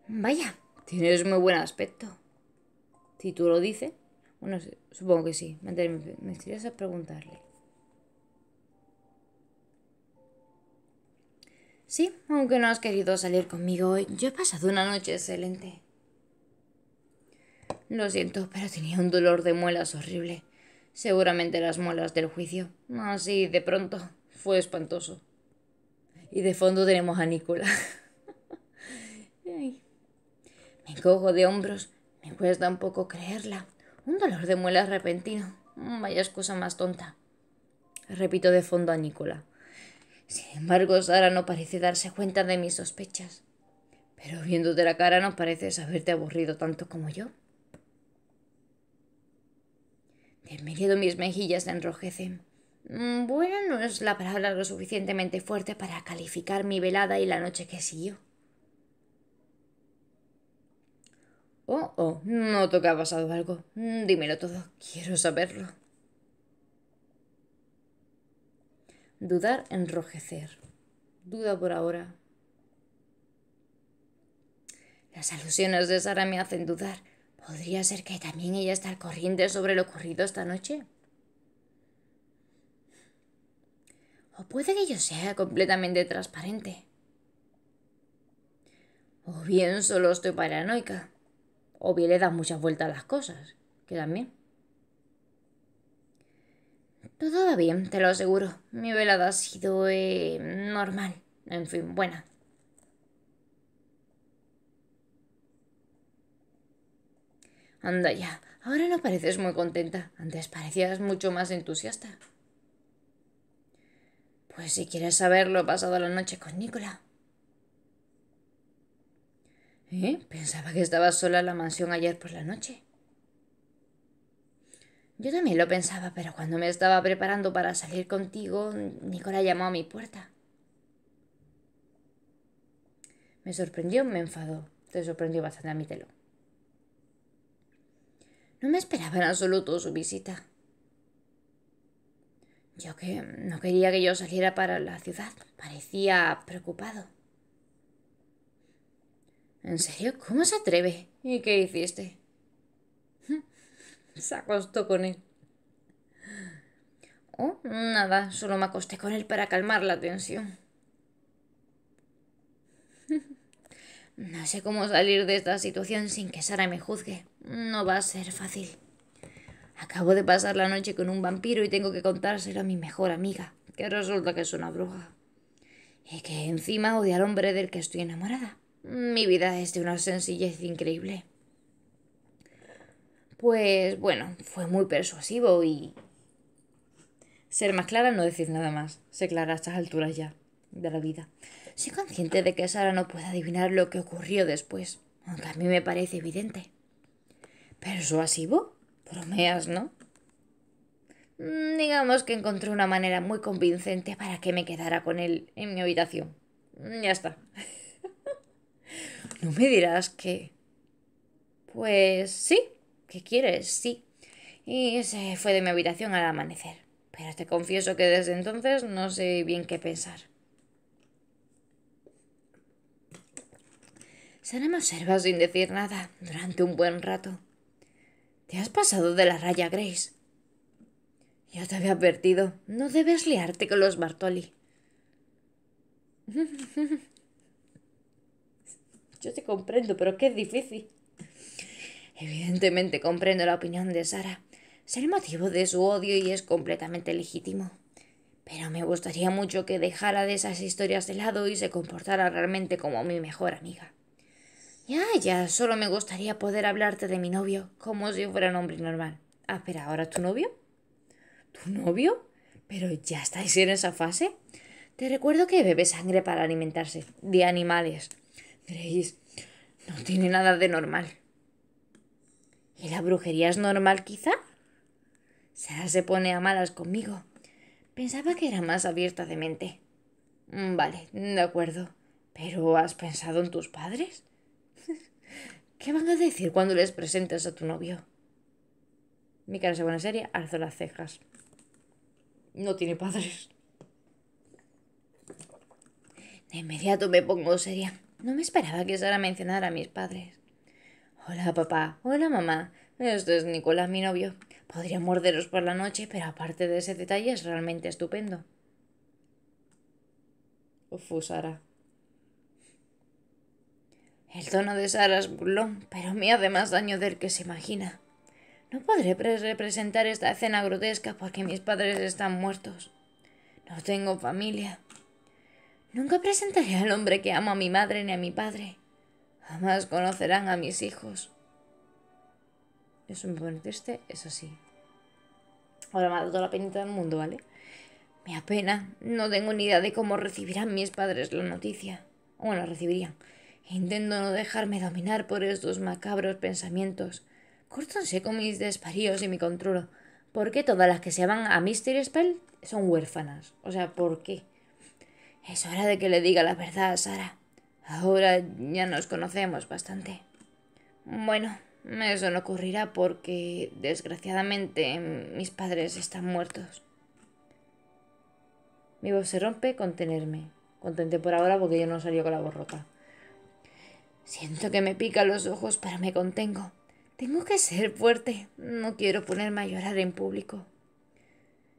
Vaya, tienes muy buen aspecto. Si tú lo dices, bueno, supongo que sí. Me a preguntarle. Sí, aunque no has querido salir conmigo hoy, yo he pasado una noche excelente. Lo siento, pero tenía un dolor de muelas horrible. Seguramente las muelas del juicio. Así, de pronto, fue espantoso. Y de fondo tenemos a Nicola. me cojo de hombros, me cuesta un poco creerla. Un dolor de muelas repentino. Vaya excusa más tonta. Repito de fondo a Nicola. Sin embargo, Sara no parece darse cuenta de mis sospechas. Pero viéndote la cara no pareces haberte aburrido tanto como yo. De quedo mis mejillas se enrojecen. Mm, bueno, no es la palabra lo suficientemente fuerte para calificar mi velada y la noche que siguió. Oh, oh, no que ha pasado algo. Mm, dímelo todo, quiero saberlo. Dudar, enrojecer. Duda por ahora. Las alusiones de Sara me hacen dudar. ¿Podría ser que también ella está al corriente sobre lo ocurrido esta noche? ¿O puede que yo sea completamente transparente? O bien solo estoy paranoica. O bien le da muchas vueltas a las cosas, que también. Todo va bien, te lo aseguro. Mi velada ha sido eh, normal. En fin, buena. Anda ya, ahora no pareces muy contenta. Antes parecías mucho más entusiasta. Pues si quieres saber lo pasado la noche con Nicola. ¿Eh? Pensaba que estabas sola en la mansión ayer por la noche. Yo también lo pensaba, pero cuando me estaba preparando para salir contigo, Nicola llamó a mi puerta. Me sorprendió, me enfadó. Te sorprendió bastante, Telo. No me esperaba en absoluto su visita. Yo que no quería que yo saliera para la ciudad. Parecía preocupado. ¿En serio? ¿Cómo se atreve? ¿Y qué hiciste? Se acostó con él. Oh, nada, solo me acosté con él para calmar la tensión. No sé cómo salir de esta situación sin que Sara me juzgue. No va a ser fácil. Acabo de pasar la noche con un vampiro y tengo que contárselo a mi mejor amiga, que resulta que es una bruja. Y que encima odia al hombre del que estoy enamorada. Mi vida es de una sencillez increíble. Pues bueno, fue muy persuasivo y... Ser más clara, no decir nada más. Sé clara a estas alturas ya de la vida. Soy consciente de que Sara no puede adivinar lo que ocurrió después, aunque a mí me parece evidente. ¿Persuasivo? Bromeas, ¿no? Mm, digamos que encontré una manera muy convincente para que me quedara con él en mi habitación. Mm, ya está. no me dirás que... Pues sí, ¿Qué quieres? Sí. Y se fue de mi habitación al amanecer. Pero te confieso que desde entonces no sé bien qué pensar. Sara me observa sin decir nada durante un buen rato. Te has pasado de la raya, Grace. Ya te había advertido. No debes liarte con los Bartoli. Yo te comprendo, pero qué difícil. Evidentemente comprendo la opinión de Sara. Es el motivo de su odio y es completamente legítimo. Pero me gustaría mucho que dejara de esas historias de lado y se comportara realmente como mi mejor amiga. Ya, ya, solo me gustaría poder hablarte de mi novio, como si fuera un hombre normal. Ah, pero ¿ahora tu novio? ¿Tu novio? ¿Pero ya estáis en esa fase? Te recuerdo que bebe sangre para alimentarse, de animales. Grace, no tiene nada de normal. ¿Y la brujería es normal quizá? Sara se pone a malas conmigo. Pensaba que era más abierta de mente. Mm, vale, de acuerdo. ¿Pero has pensado en tus padres? ¿Qué van a decir cuando les presentes a tu novio? Mi cara se pone seria, alzo las cejas. No tiene padres. De inmediato me pongo seria. No me esperaba que Sara mencionara a mis padres. Hola papá, hola mamá, este es Nicolás mi novio. Podría morderos por la noche, pero aparte de ese detalle es realmente estupendo. Uf, Sara. El tono de Sara es burlón, pero me hace más daño del que se imagina. No podré representar esta escena grotesca porque mis padres están muertos. No tengo familia. Nunca presentaré al hombre que amo a mi madre ni a mi padre. Jamás conocerán a mis hijos. Eso me pone triste, eso sí. Ahora me ha dado la penita del mundo, ¿vale? Me apena. No tengo ni idea de cómo recibirán mis padres la noticia. Bueno, recibirían. Intento no dejarme dominar por estos macabros pensamientos. Córtanse con mis desparíos y mi control. ¿Por qué todas las que se van a Mystery Spell son huérfanas? O sea, ¿por qué? Es hora de que le diga la verdad a Sara. Ahora ya nos conocemos bastante. Bueno, eso no ocurrirá porque, desgraciadamente, mis padres están muertos. Mi voz se rompe con tenerme. Contenté por ahora porque yo no salió con la voz Siento que me pican los ojos, pero me contengo. Tengo que ser fuerte. No quiero ponerme a llorar en público.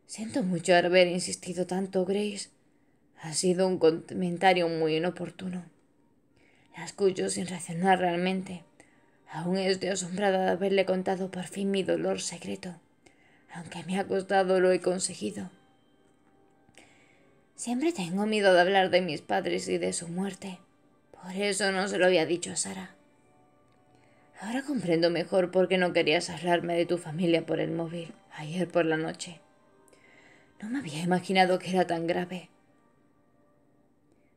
Siento mucho haber insistido tanto, Grace. Ha sido un comentario muy inoportuno. La escucho sin reaccionar realmente. Aún estoy asombrada de haberle contado por fin mi dolor secreto. Aunque me ha costado, lo he conseguido. Siempre tengo miedo de hablar de mis padres y de su muerte. Por eso no se lo había dicho a Sara. Ahora comprendo mejor por qué no querías hablarme de tu familia por el móvil ayer por la noche. No me había imaginado que era tan grave.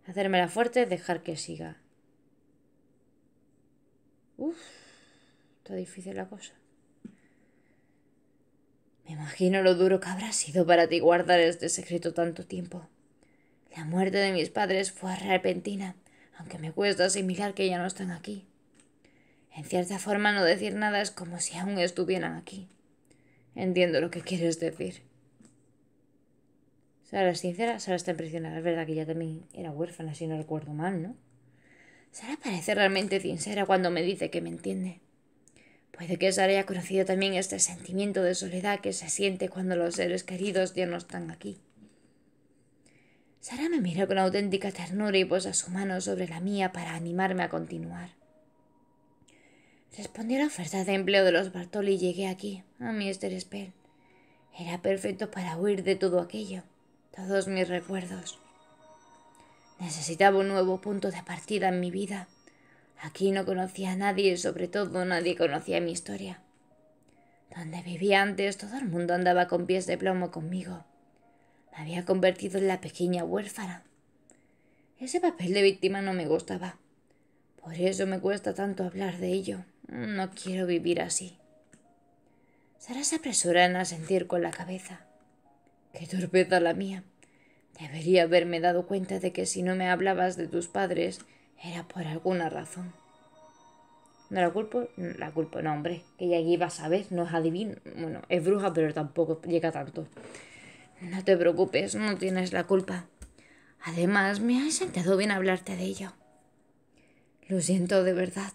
Hacerme la fuerte, dejar que siga. Uf, está difícil la cosa. Me imagino lo duro que habrá sido para ti guardar este secreto tanto tiempo. La muerte de mis padres fue repentina, aunque me cuesta asimilar que ya no están aquí. En cierta forma no decir nada es como si aún estuvieran aquí. Entiendo lo que quieres decir. Sara sincera, Sara está impresionada. Es verdad que ella también era huérfana, si no recuerdo mal, ¿no? Sara parece realmente sincera cuando me dice que me entiende. Puede que Sara haya conocido también este sentimiento de soledad que se siente cuando los seres queridos ya no están aquí. Sara me mira con auténtica ternura y posa su mano sobre la mía para animarme a continuar. Respondí a la oferta de empleo de los Bartoli y llegué aquí, a mí, Spell. Era perfecto para huir de todo aquello, todos mis recuerdos. Necesitaba un nuevo punto de partida en mi vida. Aquí no conocía a nadie y sobre todo nadie conocía mi historia. Donde vivía antes todo el mundo andaba con pies de plomo conmigo. Me había convertido en la pequeña huérfana. Ese papel de víctima no me gustaba. Por eso me cuesta tanto hablar de ello. No quiero vivir así. Sara se apresura en asentir con la cabeza. Qué torpeza la mía. Debería haberme dado cuenta de que si no me hablabas de tus padres era por alguna razón. No la culpo, la culpo, no, hombre, que ya iba a saber, no es adivino, bueno, es bruja, pero tampoco llega tanto. No te preocupes, no tienes la culpa. Además, me ha sentado bien hablarte de ello. Lo siento de verdad.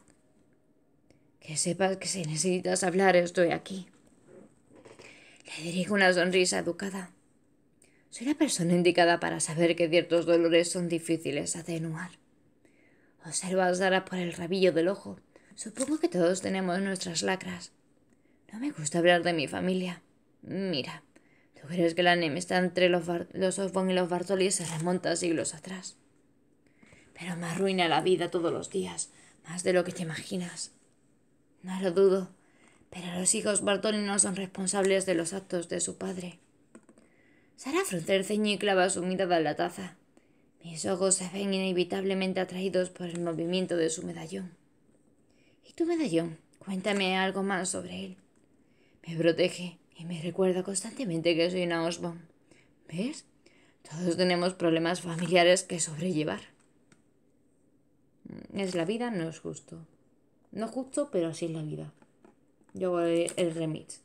Que sepas que si necesitas hablar, estoy aquí. Le dirijo una sonrisa educada. Soy la persona indicada para saber que ciertos dolores son difíciles de atenuar. Observa a por el rabillo del ojo. Supongo que todos tenemos nuestras lacras. No me gusta hablar de mi familia. Mira, ¿tú crees que la enemistad entre los, los Osborn y los Bartoli se remonta a siglos atrás? Pero me arruina la vida todos los días, más de lo que te imaginas. No lo dudo, pero los hijos Bartoli no son responsables de los actos de su padre. Sara frotó el ceño y clava su mirada en la taza. Mis ojos se ven inevitablemente atraídos por el movimiento de su medallón. ¿Y tu medallón? Cuéntame algo más sobre él. Me protege y me recuerda constantemente que soy una Osborn. ¿Ves? Todos tenemos problemas familiares que sobrellevar. Mm, es la vida, no es justo. No justo, pero así es la vida. Yo voy el remix.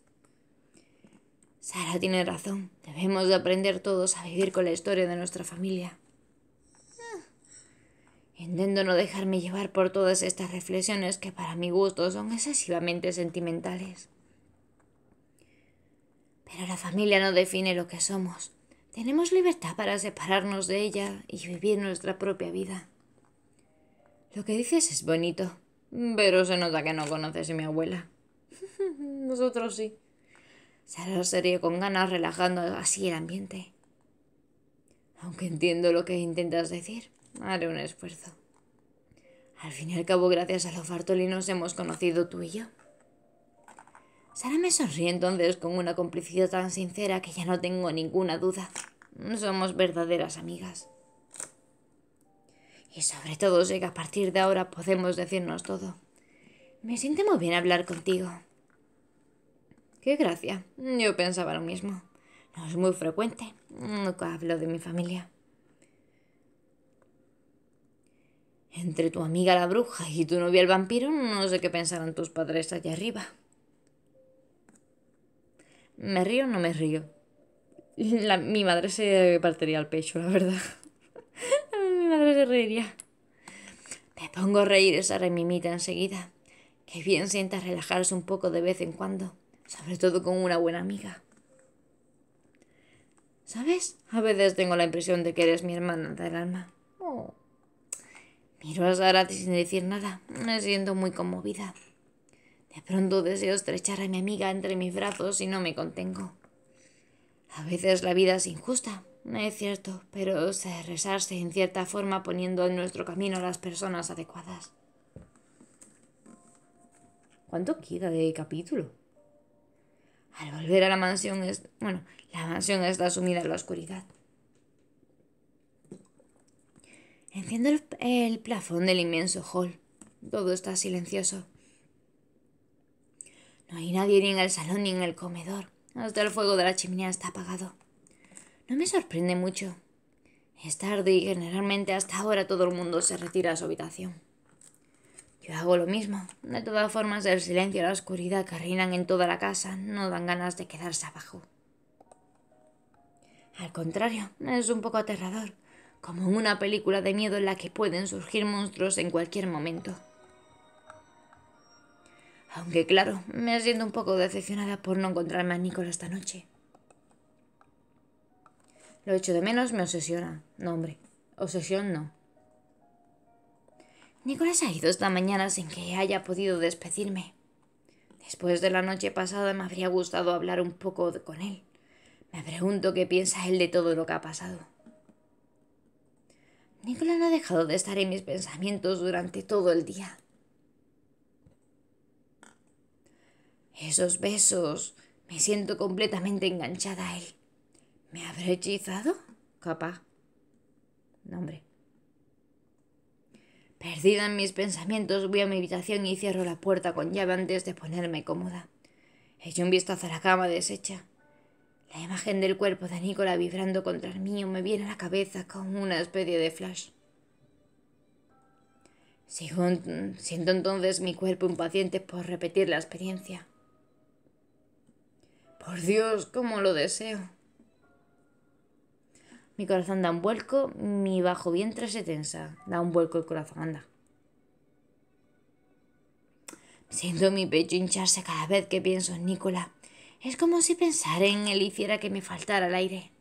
Sara tiene razón. Debemos de aprender todos a vivir con la historia de nuestra familia. Intento no dejarme llevar por todas estas reflexiones que para mi gusto son excesivamente sentimentales. Pero la familia no define lo que somos. Tenemos libertad para separarnos de ella y vivir nuestra propia vida. Lo que dices es bonito, pero se nota que no conoces a mi abuela. Nosotros sí. Sara sería con ganas relajando así el ambiente. Aunque entiendo lo que intentas decir, haré un esfuerzo. Al fin y al cabo, gracias a los fartolinos hemos conocido tú y yo. Sara me sonríe entonces con una complicidad tan sincera que ya no tengo ninguna duda. Somos verdaderas amigas. Y sobre todo sé que a partir de ahora podemos decirnos todo. Me siento muy bien hablar contigo. Qué gracia. Yo pensaba lo mismo. No es muy frecuente. Nunca hablo de mi familia. Entre tu amiga la bruja y tu novia el vampiro, no sé qué pensarán tus padres allá arriba. ¿Me río o no me río? mi madre se partiría el pecho, la verdad. mi madre se reiría. Te pongo a reír esa remimita enseguida. Que bien sienta relajarse un poco de vez en cuando sobre todo con una buena amiga. ¿Sabes? A veces tengo la impresión de que eres mi hermana del alma. Oh. Miro a Sara sin decir nada. Me siento muy conmovida. De pronto deseo estrechar a mi amiga entre mis brazos y no me contengo. A veces la vida es injusta, es cierto, pero se rezarse en cierta forma poniendo en nuestro camino a las personas adecuadas. ¿Cuánto queda de capítulo? Al volver a la mansión, es, bueno, la mansión está sumida en la oscuridad. Enciendo el, el plafón del inmenso hall. Todo está silencioso. No hay nadie ni en el salón ni en el comedor. Hasta el fuego de la chimenea está apagado. No me sorprende mucho. Es tarde y generalmente hasta ahora todo el mundo se retira a su habitación hago lo mismo. De todas formas, el silencio y la oscuridad que reinan en toda la casa no dan ganas de quedarse abajo. Al contrario, es un poco aterrador, como en una película de miedo en la que pueden surgir monstruos en cualquier momento. Aunque claro, me siento un poco decepcionada por no encontrarme a Nicola esta noche. Lo hecho de menos me obsesiona. No, hombre, obsesión no. Nicolás ha ido esta mañana sin que haya podido despedirme. Después de la noche pasada me habría gustado hablar un poco con él. Me pregunto qué piensa él de todo lo que ha pasado. Nicolás no ha dejado de estar en mis pensamientos durante todo el día. Esos besos, me siento completamente enganchada a él. ¿Me habré hechizado? Capaz. Nombre. Perdida en mis pensamientos, voy a mi habitación y cierro la puerta con llave antes de ponerme cómoda. Echo un vistazo a la cama deshecha. La imagen del cuerpo de Nicola vibrando contra el mío me viene a la cabeza como una especie de flash. siento entonces mi cuerpo impaciente por repetir la experiencia. Por Dios, cómo lo deseo. Mi corazón da un vuelco, mi bajo vientre se tensa. Da un vuelco el corazón, anda. Siento mi pecho hincharse cada vez que pienso en Nicola. Es como si pensar en él hiciera que me faltara el aire.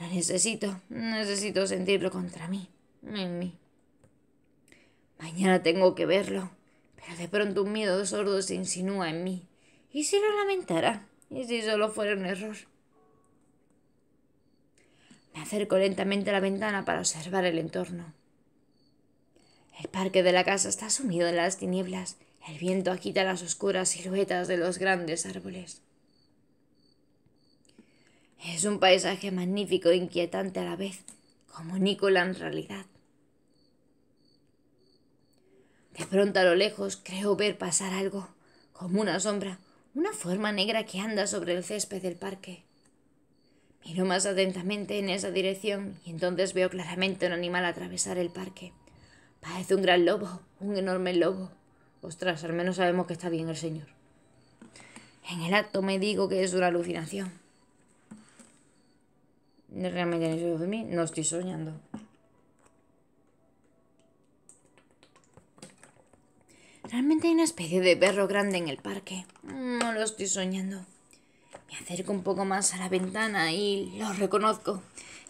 Lo necesito, necesito sentirlo contra mí, en mí. Mañana tengo que verlo, pero de pronto un miedo sordo se insinúa en mí. ¿Y si lo lamentara? ¿Y si solo fuera un error? acerco lentamente a la ventana para observar el entorno. El parque de la casa está sumido en las tinieblas. El viento agita las oscuras siluetas de los grandes árboles. Es un paisaje magnífico e inquietante a la vez, como Nicola en realidad. De pronto a lo lejos creo ver pasar algo, como una sombra, una forma negra que anda sobre el césped del parque. Miro más atentamente en esa dirección y entonces veo claramente un animal atravesar el parque. Parece un gran lobo, un enorme lobo. Ostras, al menos sabemos que está bien el señor. En el acto me digo que es una alucinación. Realmente no de mí, no estoy soñando. Realmente hay una especie de perro grande en el parque. No lo estoy soñando. Me acerco un poco más a la ventana y lo reconozco.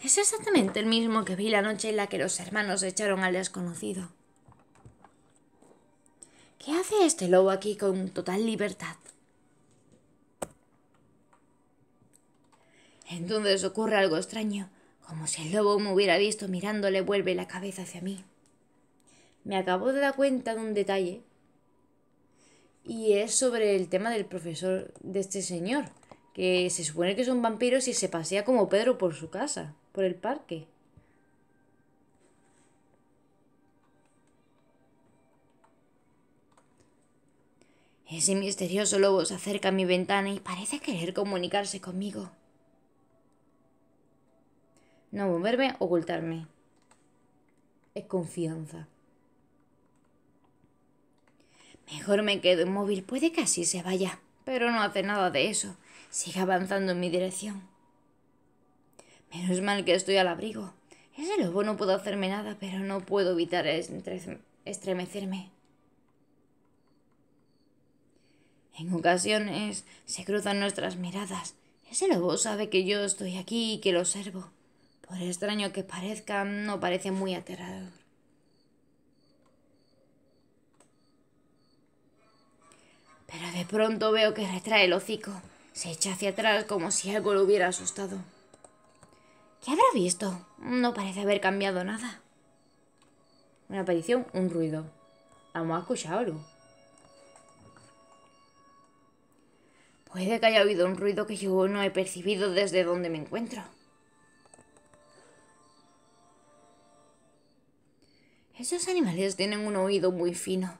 Es exactamente el mismo que vi la noche en la que los hermanos echaron al desconocido. ¿Qué hace este lobo aquí con total libertad? Entonces ocurre algo extraño, como si el lobo me hubiera visto mirándole vuelve la cabeza hacia mí. Me acabo de dar cuenta de un detalle y es sobre el tema del profesor de este señor se supone que son vampiros y se pasea como Pedro por su casa, por el parque. Ese misterioso lobo se acerca a mi ventana y parece querer comunicarse conmigo. No moverme, ocultarme. Es confianza. Mejor me quedo inmóvil, puede que así se vaya, pero no hace nada de eso sigue avanzando en mi dirección. Menos mal que estoy al abrigo. Ese lobo no puedo hacerme nada, pero no puedo evitar estremecerme. En ocasiones se cruzan nuestras miradas. Ese lobo sabe que yo estoy aquí y que lo observo. Por extraño que parezca, no parece muy aterrador. Pero de pronto veo que retrae el hocico. Se echa hacia atrás como si algo lo hubiera asustado. ¿Qué habrá visto? No parece haber cambiado nada. Una aparición, un ruido. Vamos a escucharlo. Puede que haya oído un ruido que yo no he percibido desde donde me encuentro. Esos animales tienen un oído muy fino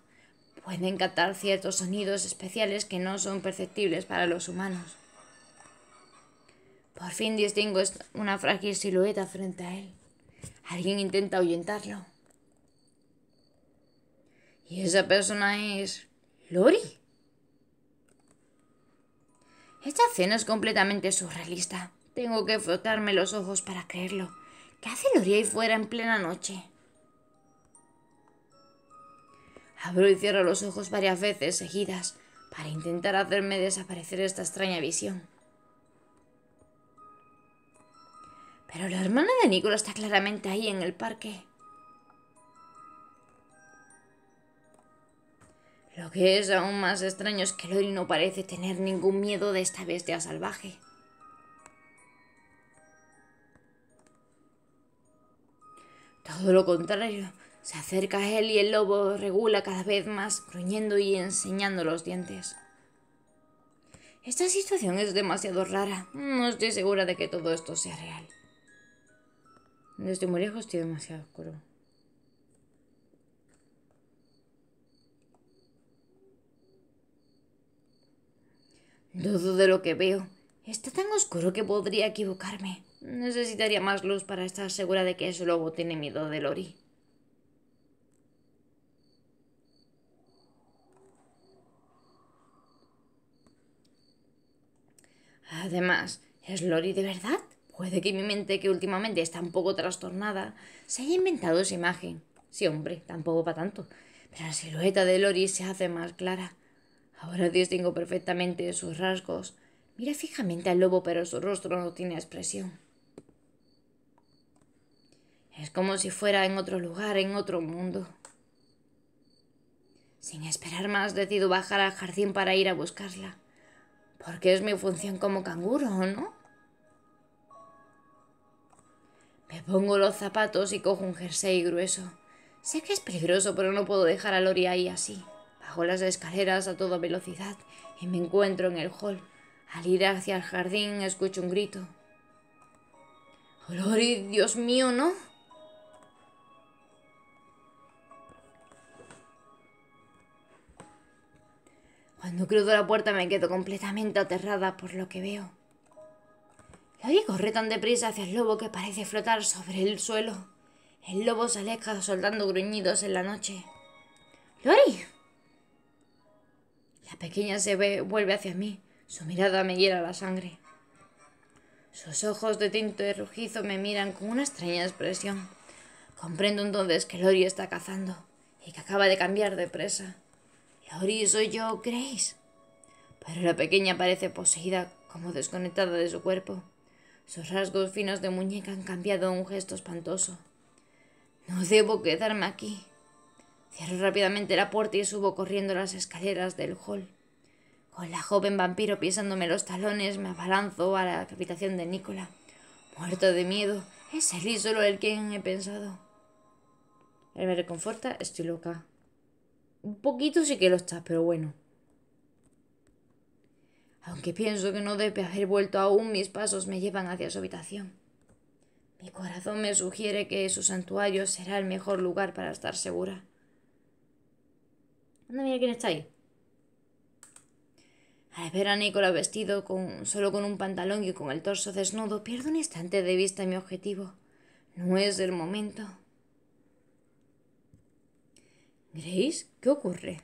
pueden captar ciertos sonidos especiales que no son perceptibles para los humanos. Por fin distingo una frágil silueta frente a él. Alguien intenta ahuyentarlo. Y esa persona es... Lori. Esta escena es completamente surrealista. Tengo que frotarme los ojos para creerlo. ¿Qué hace Lori ahí fuera en plena noche? Abro y cierro los ojos varias veces seguidas para intentar hacerme desaparecer esta extraña visión. Pero la hermana de Nicola está claramente ahí en el parque. Lo que es aún más extraño es que Lori no parece tener ningún miedo de esta bestia salvaje. Todo lo contrario, se acerca a él y el lobo regula cada vez más, gruñendo y enseñando los dientes. Esta situación es demasiado rara. No estoy segura de que todo esto sea real. Desde muy lejos estoy demasiado oscuro. Dudo de lo que veo. Está tan oscuro que podría equivocarme. Necesitaría más luz para estar segura de que ese lobo tiene miedo de Lori. Además, ¿es Lori de verdad? Puede que mi mente, que últimamente está un poco trastornada, se haya inventado esa imagen. Sí, hombre, tampoco para tanto. Pero la silueta de Lori se hace más clara. Ahora distingo perfectamente sus rasgos. Mira fijamente al lobo, pero su rostro no tiene expresión. Es como si fuera en otro lugar, en otro mundo. Sin esperar más, decido bajar al jardín para ir a buscarla. Porque es mi función como canguro, ¿no? Me pongo los zapatos y cojo un jersey grueso. Sé que es peligroso, pero no puedo dejar a Lori ahí así. Bajo las escaleras a toda velocidad y me encuentro en el hall. Al ir hacia el jardín escucho un grito. Lori, Dios mío, ¿no? Cuando cruzo la puerta me quedo completamente aterrada por lo que veo. Lori corre tan deprisa hacia el lobo que parece flotar sobre el suelo. El lobo se aleja soltando gruñidos en la noche. ¡Lori! La pequeña se ve, vuelve hacia mí. Su mirada me hiela la sangre. Sus ojos de tinto y rojizo me miran con una extraña expresión. Comprendo entonces que Lori está cazando y que acaba de cambiar de presa. Lori soy yo, Grace. Pero la pequeña parece poseída, como desconectada de su cuerpo. Sus rasgos finos de muñeca han cambiado a un gesto espantoso. No debo quedarme aquí. Cierro rápidamente la puerta y subo corriendo las escaleras del hall. Con la joven vampiro pisándome los talones, me abalanzo a la habitación de Nicola. Muerto de miedo, es el solo el quien he pensado. Él me reconforta, estoy loca. Un poquito sí que lo está, pero bueno. Aunque pienso que no debe haber vuelto aún, mis pasos me llevan hacia su habitación. Mi corazón me sugiere que su santuario será el mejor lugar para estar segura. ¿Dónde mira quién está ahí. Al ver a Nicola vestido con, solo con un pantalón y con el torso desnudo, pierdo un instante de vista mi objetivo. No es el momento. Grace, ¿qué ocurre?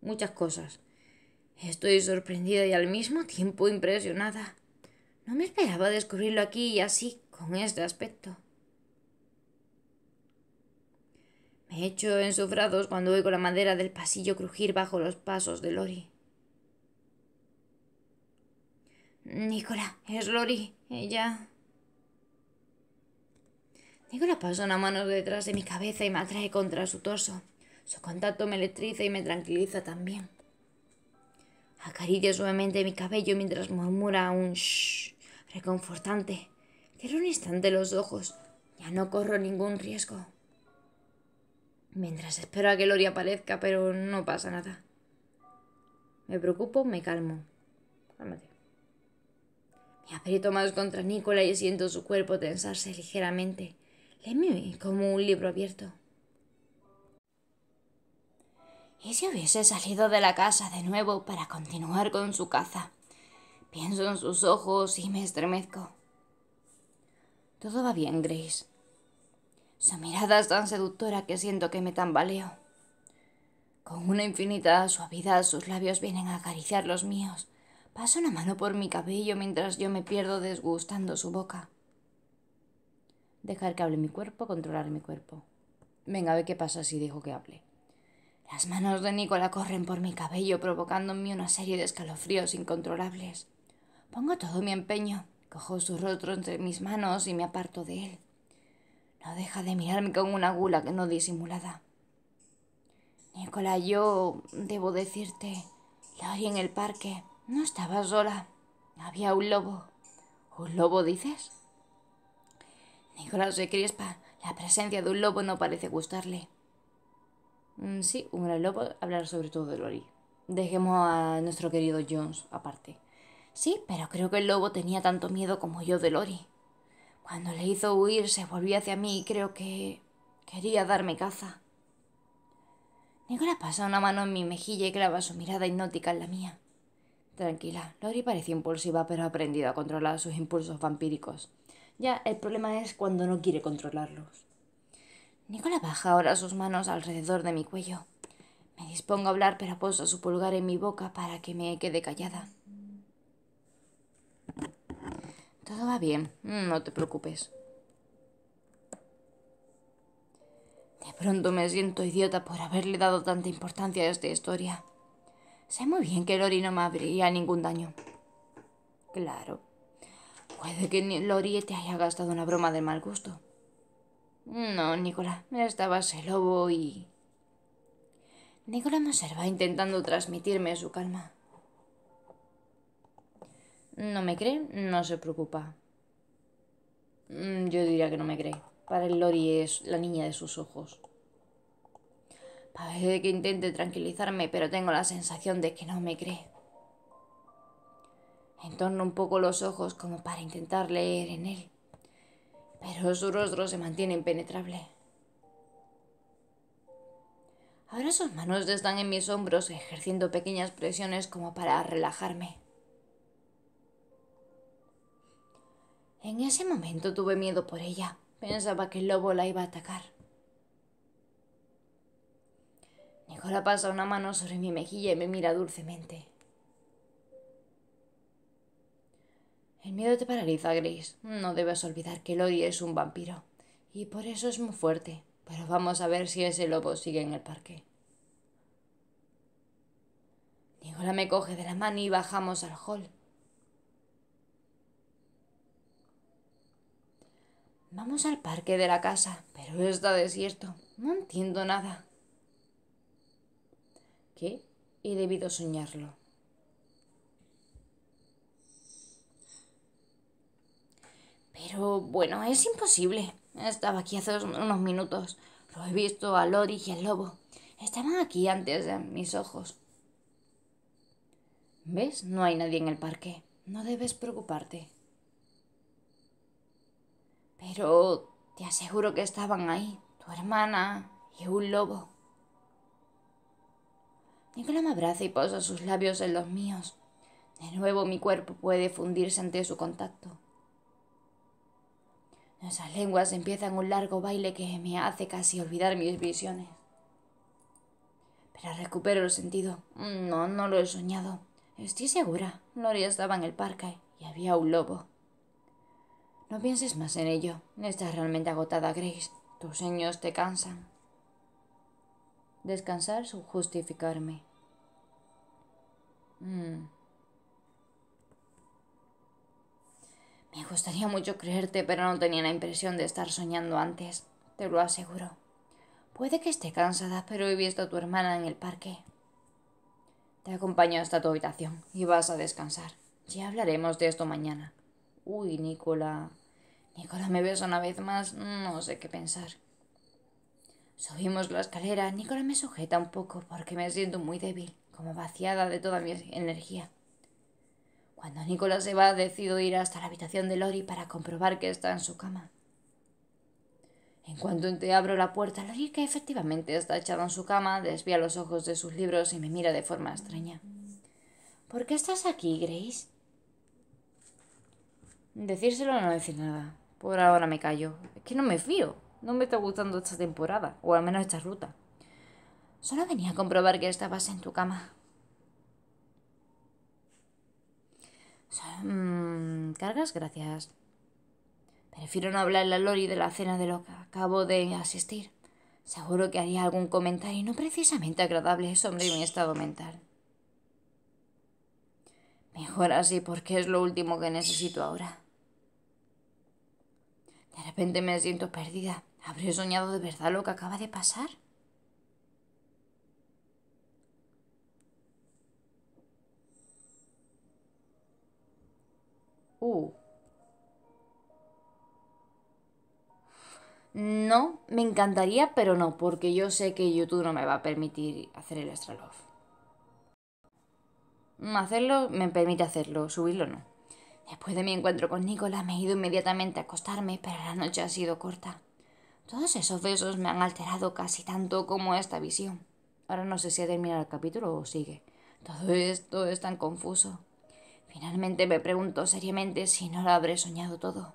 Muchas cosas. Estoy sorprendida y al mismo tiempo impresionada. No me esperaba descubrirlo aquí y así, con este aspecto. Me echo en ensufrados cuando oigo la madera del pasillo crujir bajo los pasos de Lori. Nicola, es Lori, ella. Nicola pasa una mano detrás de mi cabeza y me atrae contra su torso. Su contacto me electriza y me tranquiliza también. Acaricia suavemente mi cabello mientras murmura un shh reconfortante. Cierro un instante los ojos. Ya no corro ningún riesgo. Mientras espero a que Lori aparezca, pero no pasa nada. Me preocupo, me calmo. Cálmate. Me aprieto más contra Nicola y siento su cuerpo tensarse ligeramente. Léeme como un libro abierto. ¿Y si hubiese salido de la casa de nuevo para continuar con su caza? Pienso en sus ojos y me estremezco. Todo va bien, Grace. Su mirada es tan seductora que siento que me tambaleo. Con una infinita suavidad sus labios vienen a acariciar los míos. —Paso una mano por mi cabello mientras yo me pierdo desgustando su boca. Dejar que hable mi cuerpo, controlar mi cuerpo. Venga, a ver qué pasa si dejo que hable. Las manos de Nicola corren por mi cabello, provocando en mí una serie de escalofríos incontrolables. Pongo todo mi empeño, cojo su rostro entre mis manos y me aparto de él. No deja de mirarme con una gula que no disimulada. Nicola, yo debo decirte, la oí en el parque. No estaba sola. Había un lobo. ¿Un lobo dices? Nicolás se crispa. La presencia de un lobo no parece gustarle. Mm, sí, un gran lobo hablar sobre todo de Lori. Dejemos a nuestro querido Jones aparte. Sí, pero creo que el lobo tenía tanto miedo como yo de Lori. Cuando le hizo huir, se volvió hacia mí y creo que quería darme caza. Nicolás pasa una mano en mi mejilla y clava su mirada hipnótica en la mía. Tranquila, Lori parecía impulsiva, pero ha aprendido a controlar sus impulsos vampíricos. Ya, el problema es cuando no quiere controlarlos. Nicola baja ahora sus manos alrededor de mi cuello. Me dispongo a hablar, pero apuesto su pulgar en mi boca para que me quede callada. Todo va bien, mm, no te preocupes. De pronto me siento idiota por haberle dado tanta importancia a esta historia. Sé muy bien que Lori no me habría ningún daño. Claro, Puede que Lori te haya gastado una broma de mal gusto. No, Nicola, Estaba el lobo y... Nicola me observa intentando transmitirme su calma. No me cree, no se preocupa. Mm, yo diría que no me cree. Para el Lori es la niña de sus ojos. Parece que intente tranquilizarme, pero tengo la sensación de que no me cree. Entorno un poco los ojos como para intentar leer en él, pero su rostro se mantiene impenetrable. Ahora sus manos están en mis hombros ejerciendo pequeñas presiones como para relajarme. En ese momento tuve miedo por ella. Pensaba que el lobo la iba a atacar. Nicola pasa una mano sobre mi mejilla y me mira dulcemente. El miedo te paraliza, Grace. No debes olvidar que Lori es un vampiro. Y por eso es muy fuerte. Pero vamos a ver si ese lobo sigue en el parque. Nicola me coge de la mano y bajamos al hall. Vamos al parque de la casa, pero está desierto. No entiendo nada. ¿Qué? He debido soñarlo. Pero bueno, es imposible. Estaba aquí hace unos minutos. Lo he visto a Lori y el lobo. Estaban aquí antes de mis ojos. ¿Ves? No hay nadie en el parque. No debes preocuparte. Pero te aseguro que estaban ahí, tu hermana y un lobo. Nicolás me abraza y posa sus labios en los míos. De nuevo mi cuerpo puede fundirse ante su contacto. Esas lenguas empiezan un largo baile que me hace casi olvidar mis visiones. Pero recupero el sentido. Mm, no, no lo he soñado. Estoy segura. Lori estaba en el parque y había un lobo. No pienses más en ello. Estás realmente agotada, Grace. Tus sueños te cansan. Descansar, justificarme. Mm. Me gustaría mucho creerte, pero no tenía la impresión de estar soñando antes, te lo aseguro. Puede que esté cansada, pero he visto a tu hermana en el parque. Te acompaño hasta tu habitación y vas a descansar. Ya hablaremos de esto mañana. Uy, Nicola. Nicola me ves una vez más, no sé qué pensar. Subimos la escalera, Nicola me sujeta un poco porque me siento muy débil, como vaciada de toda mi energía. Cuando Nicolás se va, decido ir hasta la habitación de Lori para comprobar que está en su cama. En cuanto te abro la puerta, Lori, que efectivamente está echada en su cama, desvía los ojos de sus libros y me mira de forma extraña. ¿Por qué estás aquí, Grace? Decírselo no decir nada. Por ahora me callo. Es que no me fío. No me está gustando esta temporada, o al menos esta ruta. Solo venía a comprobar que estabas en tu cama. Mm, cargas, gracias. Prefiero no hablarle a Lori de la cena de lo que acabo de asistir. Seguro que haría algún comentario no precisamente agradable sobre mi estado mental. Mejor así porque es lo último que necesito ahora. De repente me siento perdida. ¿Habré soñado de verdad lo que acaba de pasar? No, me encantaría, pero no, porque yo sé que YouTube no me va a permitir hacer el extra love. Mm, hacerlo me permite hacerlo, subirlo no. Después de mi encuentro con Nicolás me he ido inmediatamente a acostarme, pero la noche ha sido corta. Todos esos besos me han alterado casi tanto como esta visión. Ahora no sé si ha terminado el capítulo o sigue. Todo esto es tan confuso. Finalmente me pregunto seriamente si no lo habré soñado todo.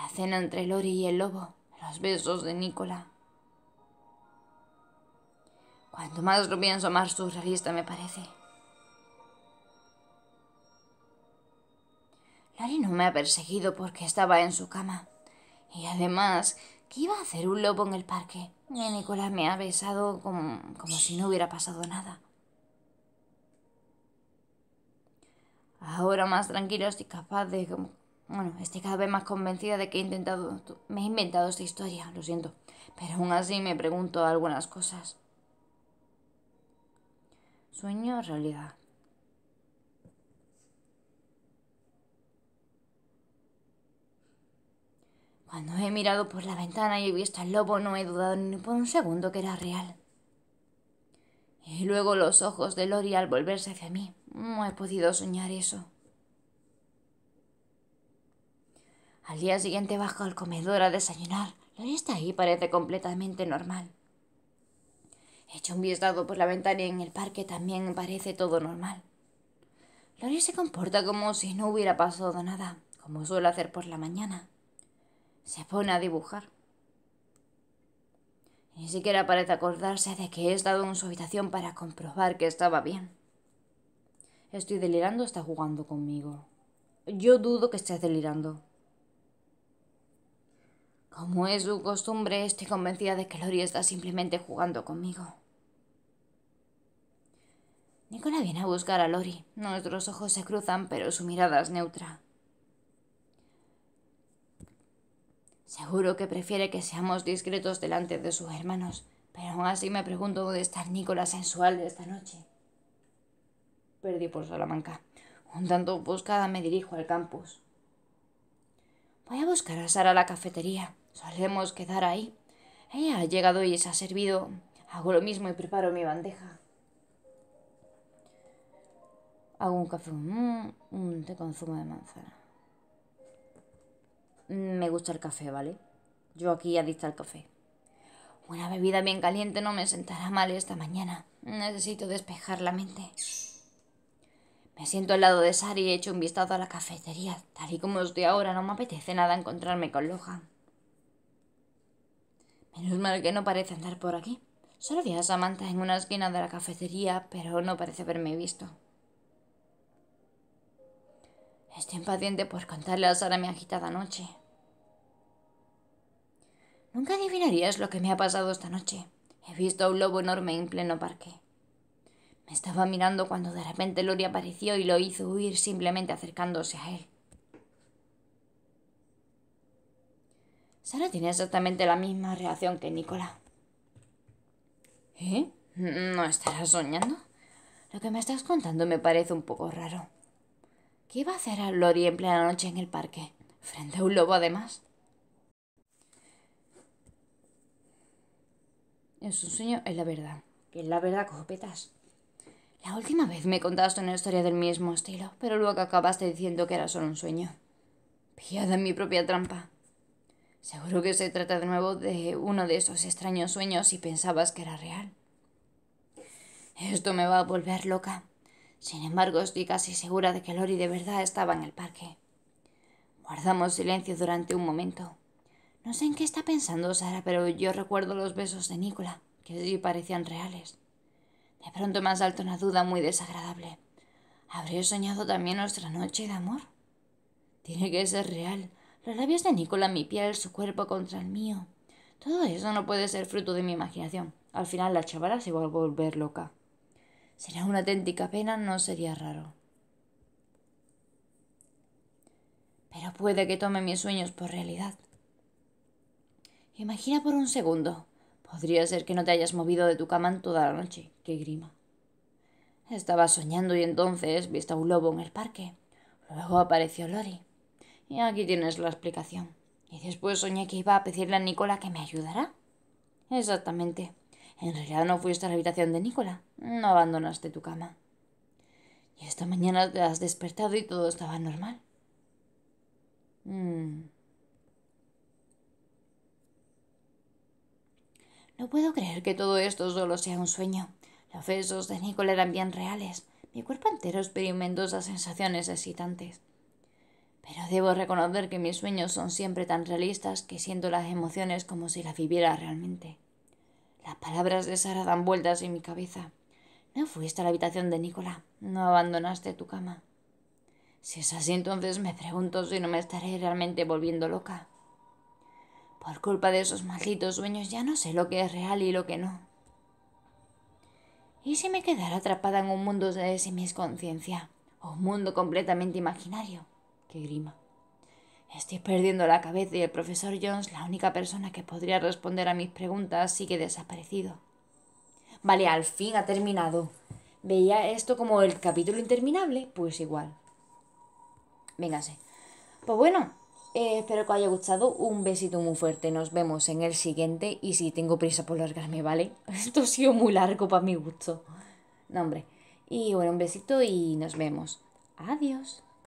La cena entre Lori y el lobo, los besos de Nicola. Cuanto más lo pienso, más surrealista me parece. Lori no me ha perseguido porque estaba en su cama. Y además, ¿qué iba a hacer un lobo en el parque? Y Nicolás me ha besado como si no hubiera pasado nada. ahora más tranquilo estoy capaz de... Bueno, estoy cada vez más convencida de que he intentado... Me he inventado esta historia, lo siento. Pero aún así me pregunto algunas cosas. Sueño, o realidad. Cuando he mirado por la ventana y he visto al lobo no he dudado ni por un segundo que era real. Y luego los ojos de Lori al volverse hacia mí. No he podido soñar eso. Al día siguiente bajo al comedor a desayunar. Lori está ahí, parece completamente normal. hecho un vistazo por la ventana y en el parque también parece todo normal. Lori se comporta como si no hubiera pasado nada, como suele hacer por la mañana. Se pone a dibujar. Ni siquiera parece acordarse de que he estado en su habitación para comprobar que estaba bien. Estoy delirando, está jugando conmigo. Yo dudo que estés delirando. Como es su costumbre, estoy convencida de que Lori está simplemente jugando conmigo. Nicola viene a buscar a Lori. Nuestros ojos se cruzan, pero su mirada es neutra. Seguro que prefiere que seamos discretos delante de sus hermanos, pero aún así me pregunto dónde está Nicola sensual de esta noche. Perdí por Salamanca. Un tanto buscada me dirijo al campus. Voy a buscar a Sara a la cafetería. Solemos quedar ahí. Ella ha llegado y se ha servido. Hago lo mismo y preparo mi bandeja. Hago un café, un, un té con de manzana. Me gusta el café, ¿vale? Yo aquí adicta al café. Una bebida bien caliente no me sentará mal esta mañana. Necesito despejar la mente. Me siento al lado de Sari y hecho un vistazo a la cafetería. Tal y como estoy ahora, no me apetece nada encontrarme con Loja. Menos mal que no parece andar por aquí. Solo vi a Samantha en una esquina de la cafetería, pero no parece haberme visto. Estoy impaciente por contarle a Sara mi agitada noche. Nunca adivinarías lo que me ha pasado esta noche. He visto a un lobo enorme en pleno parque. Me estaba mirando cuando de repente Lori apareció y lo hizo huir simplemente acercándose a él. Sara tiene exactamente la misma reacción que Nicola. ¿Eh? ¿No estarás soñando? Lo que me estás contando me parece un poco raro. ¿Qué iba a hacer a Lori en plena noche en el parque? Frente a un lobo, además. Es un sueño, es la verdad. Es la verdad, copetas. La última vez me contaste una historia del mismo estilo, pero luego acabaste diciendo que era solo un sueño. Pillada en mi propia trampa. Seguro que se trata de nuevo de uno de esos extraños sueños y pensabas que era real. Esto me va a volver loca. Sin embargo, estoy casi segura de que Lori de verdad estaba en el parque. Guardamos silencio durante un momento. No sé en qué está pensando Sara, pero yo recuerdo los besos de Nicola, que sí parecían reales. De pronto me salto una duda muy desagradable. ¿Habría soñado también nuestra noche de amor? Tiene que ser real. Los labios de Nicola, mi piel, su cuerpo contra el mío. Todo eso no puede ser fruto de mi imaginación. Al final la chavala se va a volver loca. Será una auténtica pena, no sería raro. Pero puede que tome mis sueños por realidad. Imagina por un segundo Podría ser que no te hayas movido de tu cama en toda la noche. Qué grima. Estaba soñando y entonces viste a un lobo en el parque. Luego apareció Lori. Y aquí tienes la explicación. Y después soñé que iba a pedirle a Nicola que me ayudara. Exactamente. En realidad no fuiste a la habitación de Nicola. No abandonaste tu cama. Y esta mañana te has despertado y todo estaba normal. Hmm. No puedo creer que todo esto solo sea un sueño. Los besos de Nicola eran bien reales. Mi cuerpo entero experimentó esas sensaciones excitantes. Pero debo reconocer que mis sueños son siempre tan realistas que siento las emociones como si las viviera realmente. Las palabras de Sara dan vueltas en mi cabeza. No fuiste a la habitación de Nicola, no abandonaste tu cama. Si es así, entonces me pregunto si no me estaré realmente volviendo loca. Por culpa de esos malditos sueños ya no sé lo que es real y lo que no. ¿Y si me quedara atrapada en un mundo de semisconciencia? Un mundo completamente imaginario. ¡Qué grima! Estoy perdiendo la cabeza y el profesor Jones, la única persona que podría responder a mis preguntas, sigue desaparecido. Vale, al fin ha terminado. ¿Veía esto como el capítulo interminable? Pues igual. Véngase. Pues bueno, eh, espero que os haya gustado. Un besito muy fuerte. Nos vemos en el siguiente. Y si tengo prisa por largarme, ¿vale? Esto ha sido muy largo para mi gusto. No, hombre. Y bueno, un besito y nos vemos. Adiós.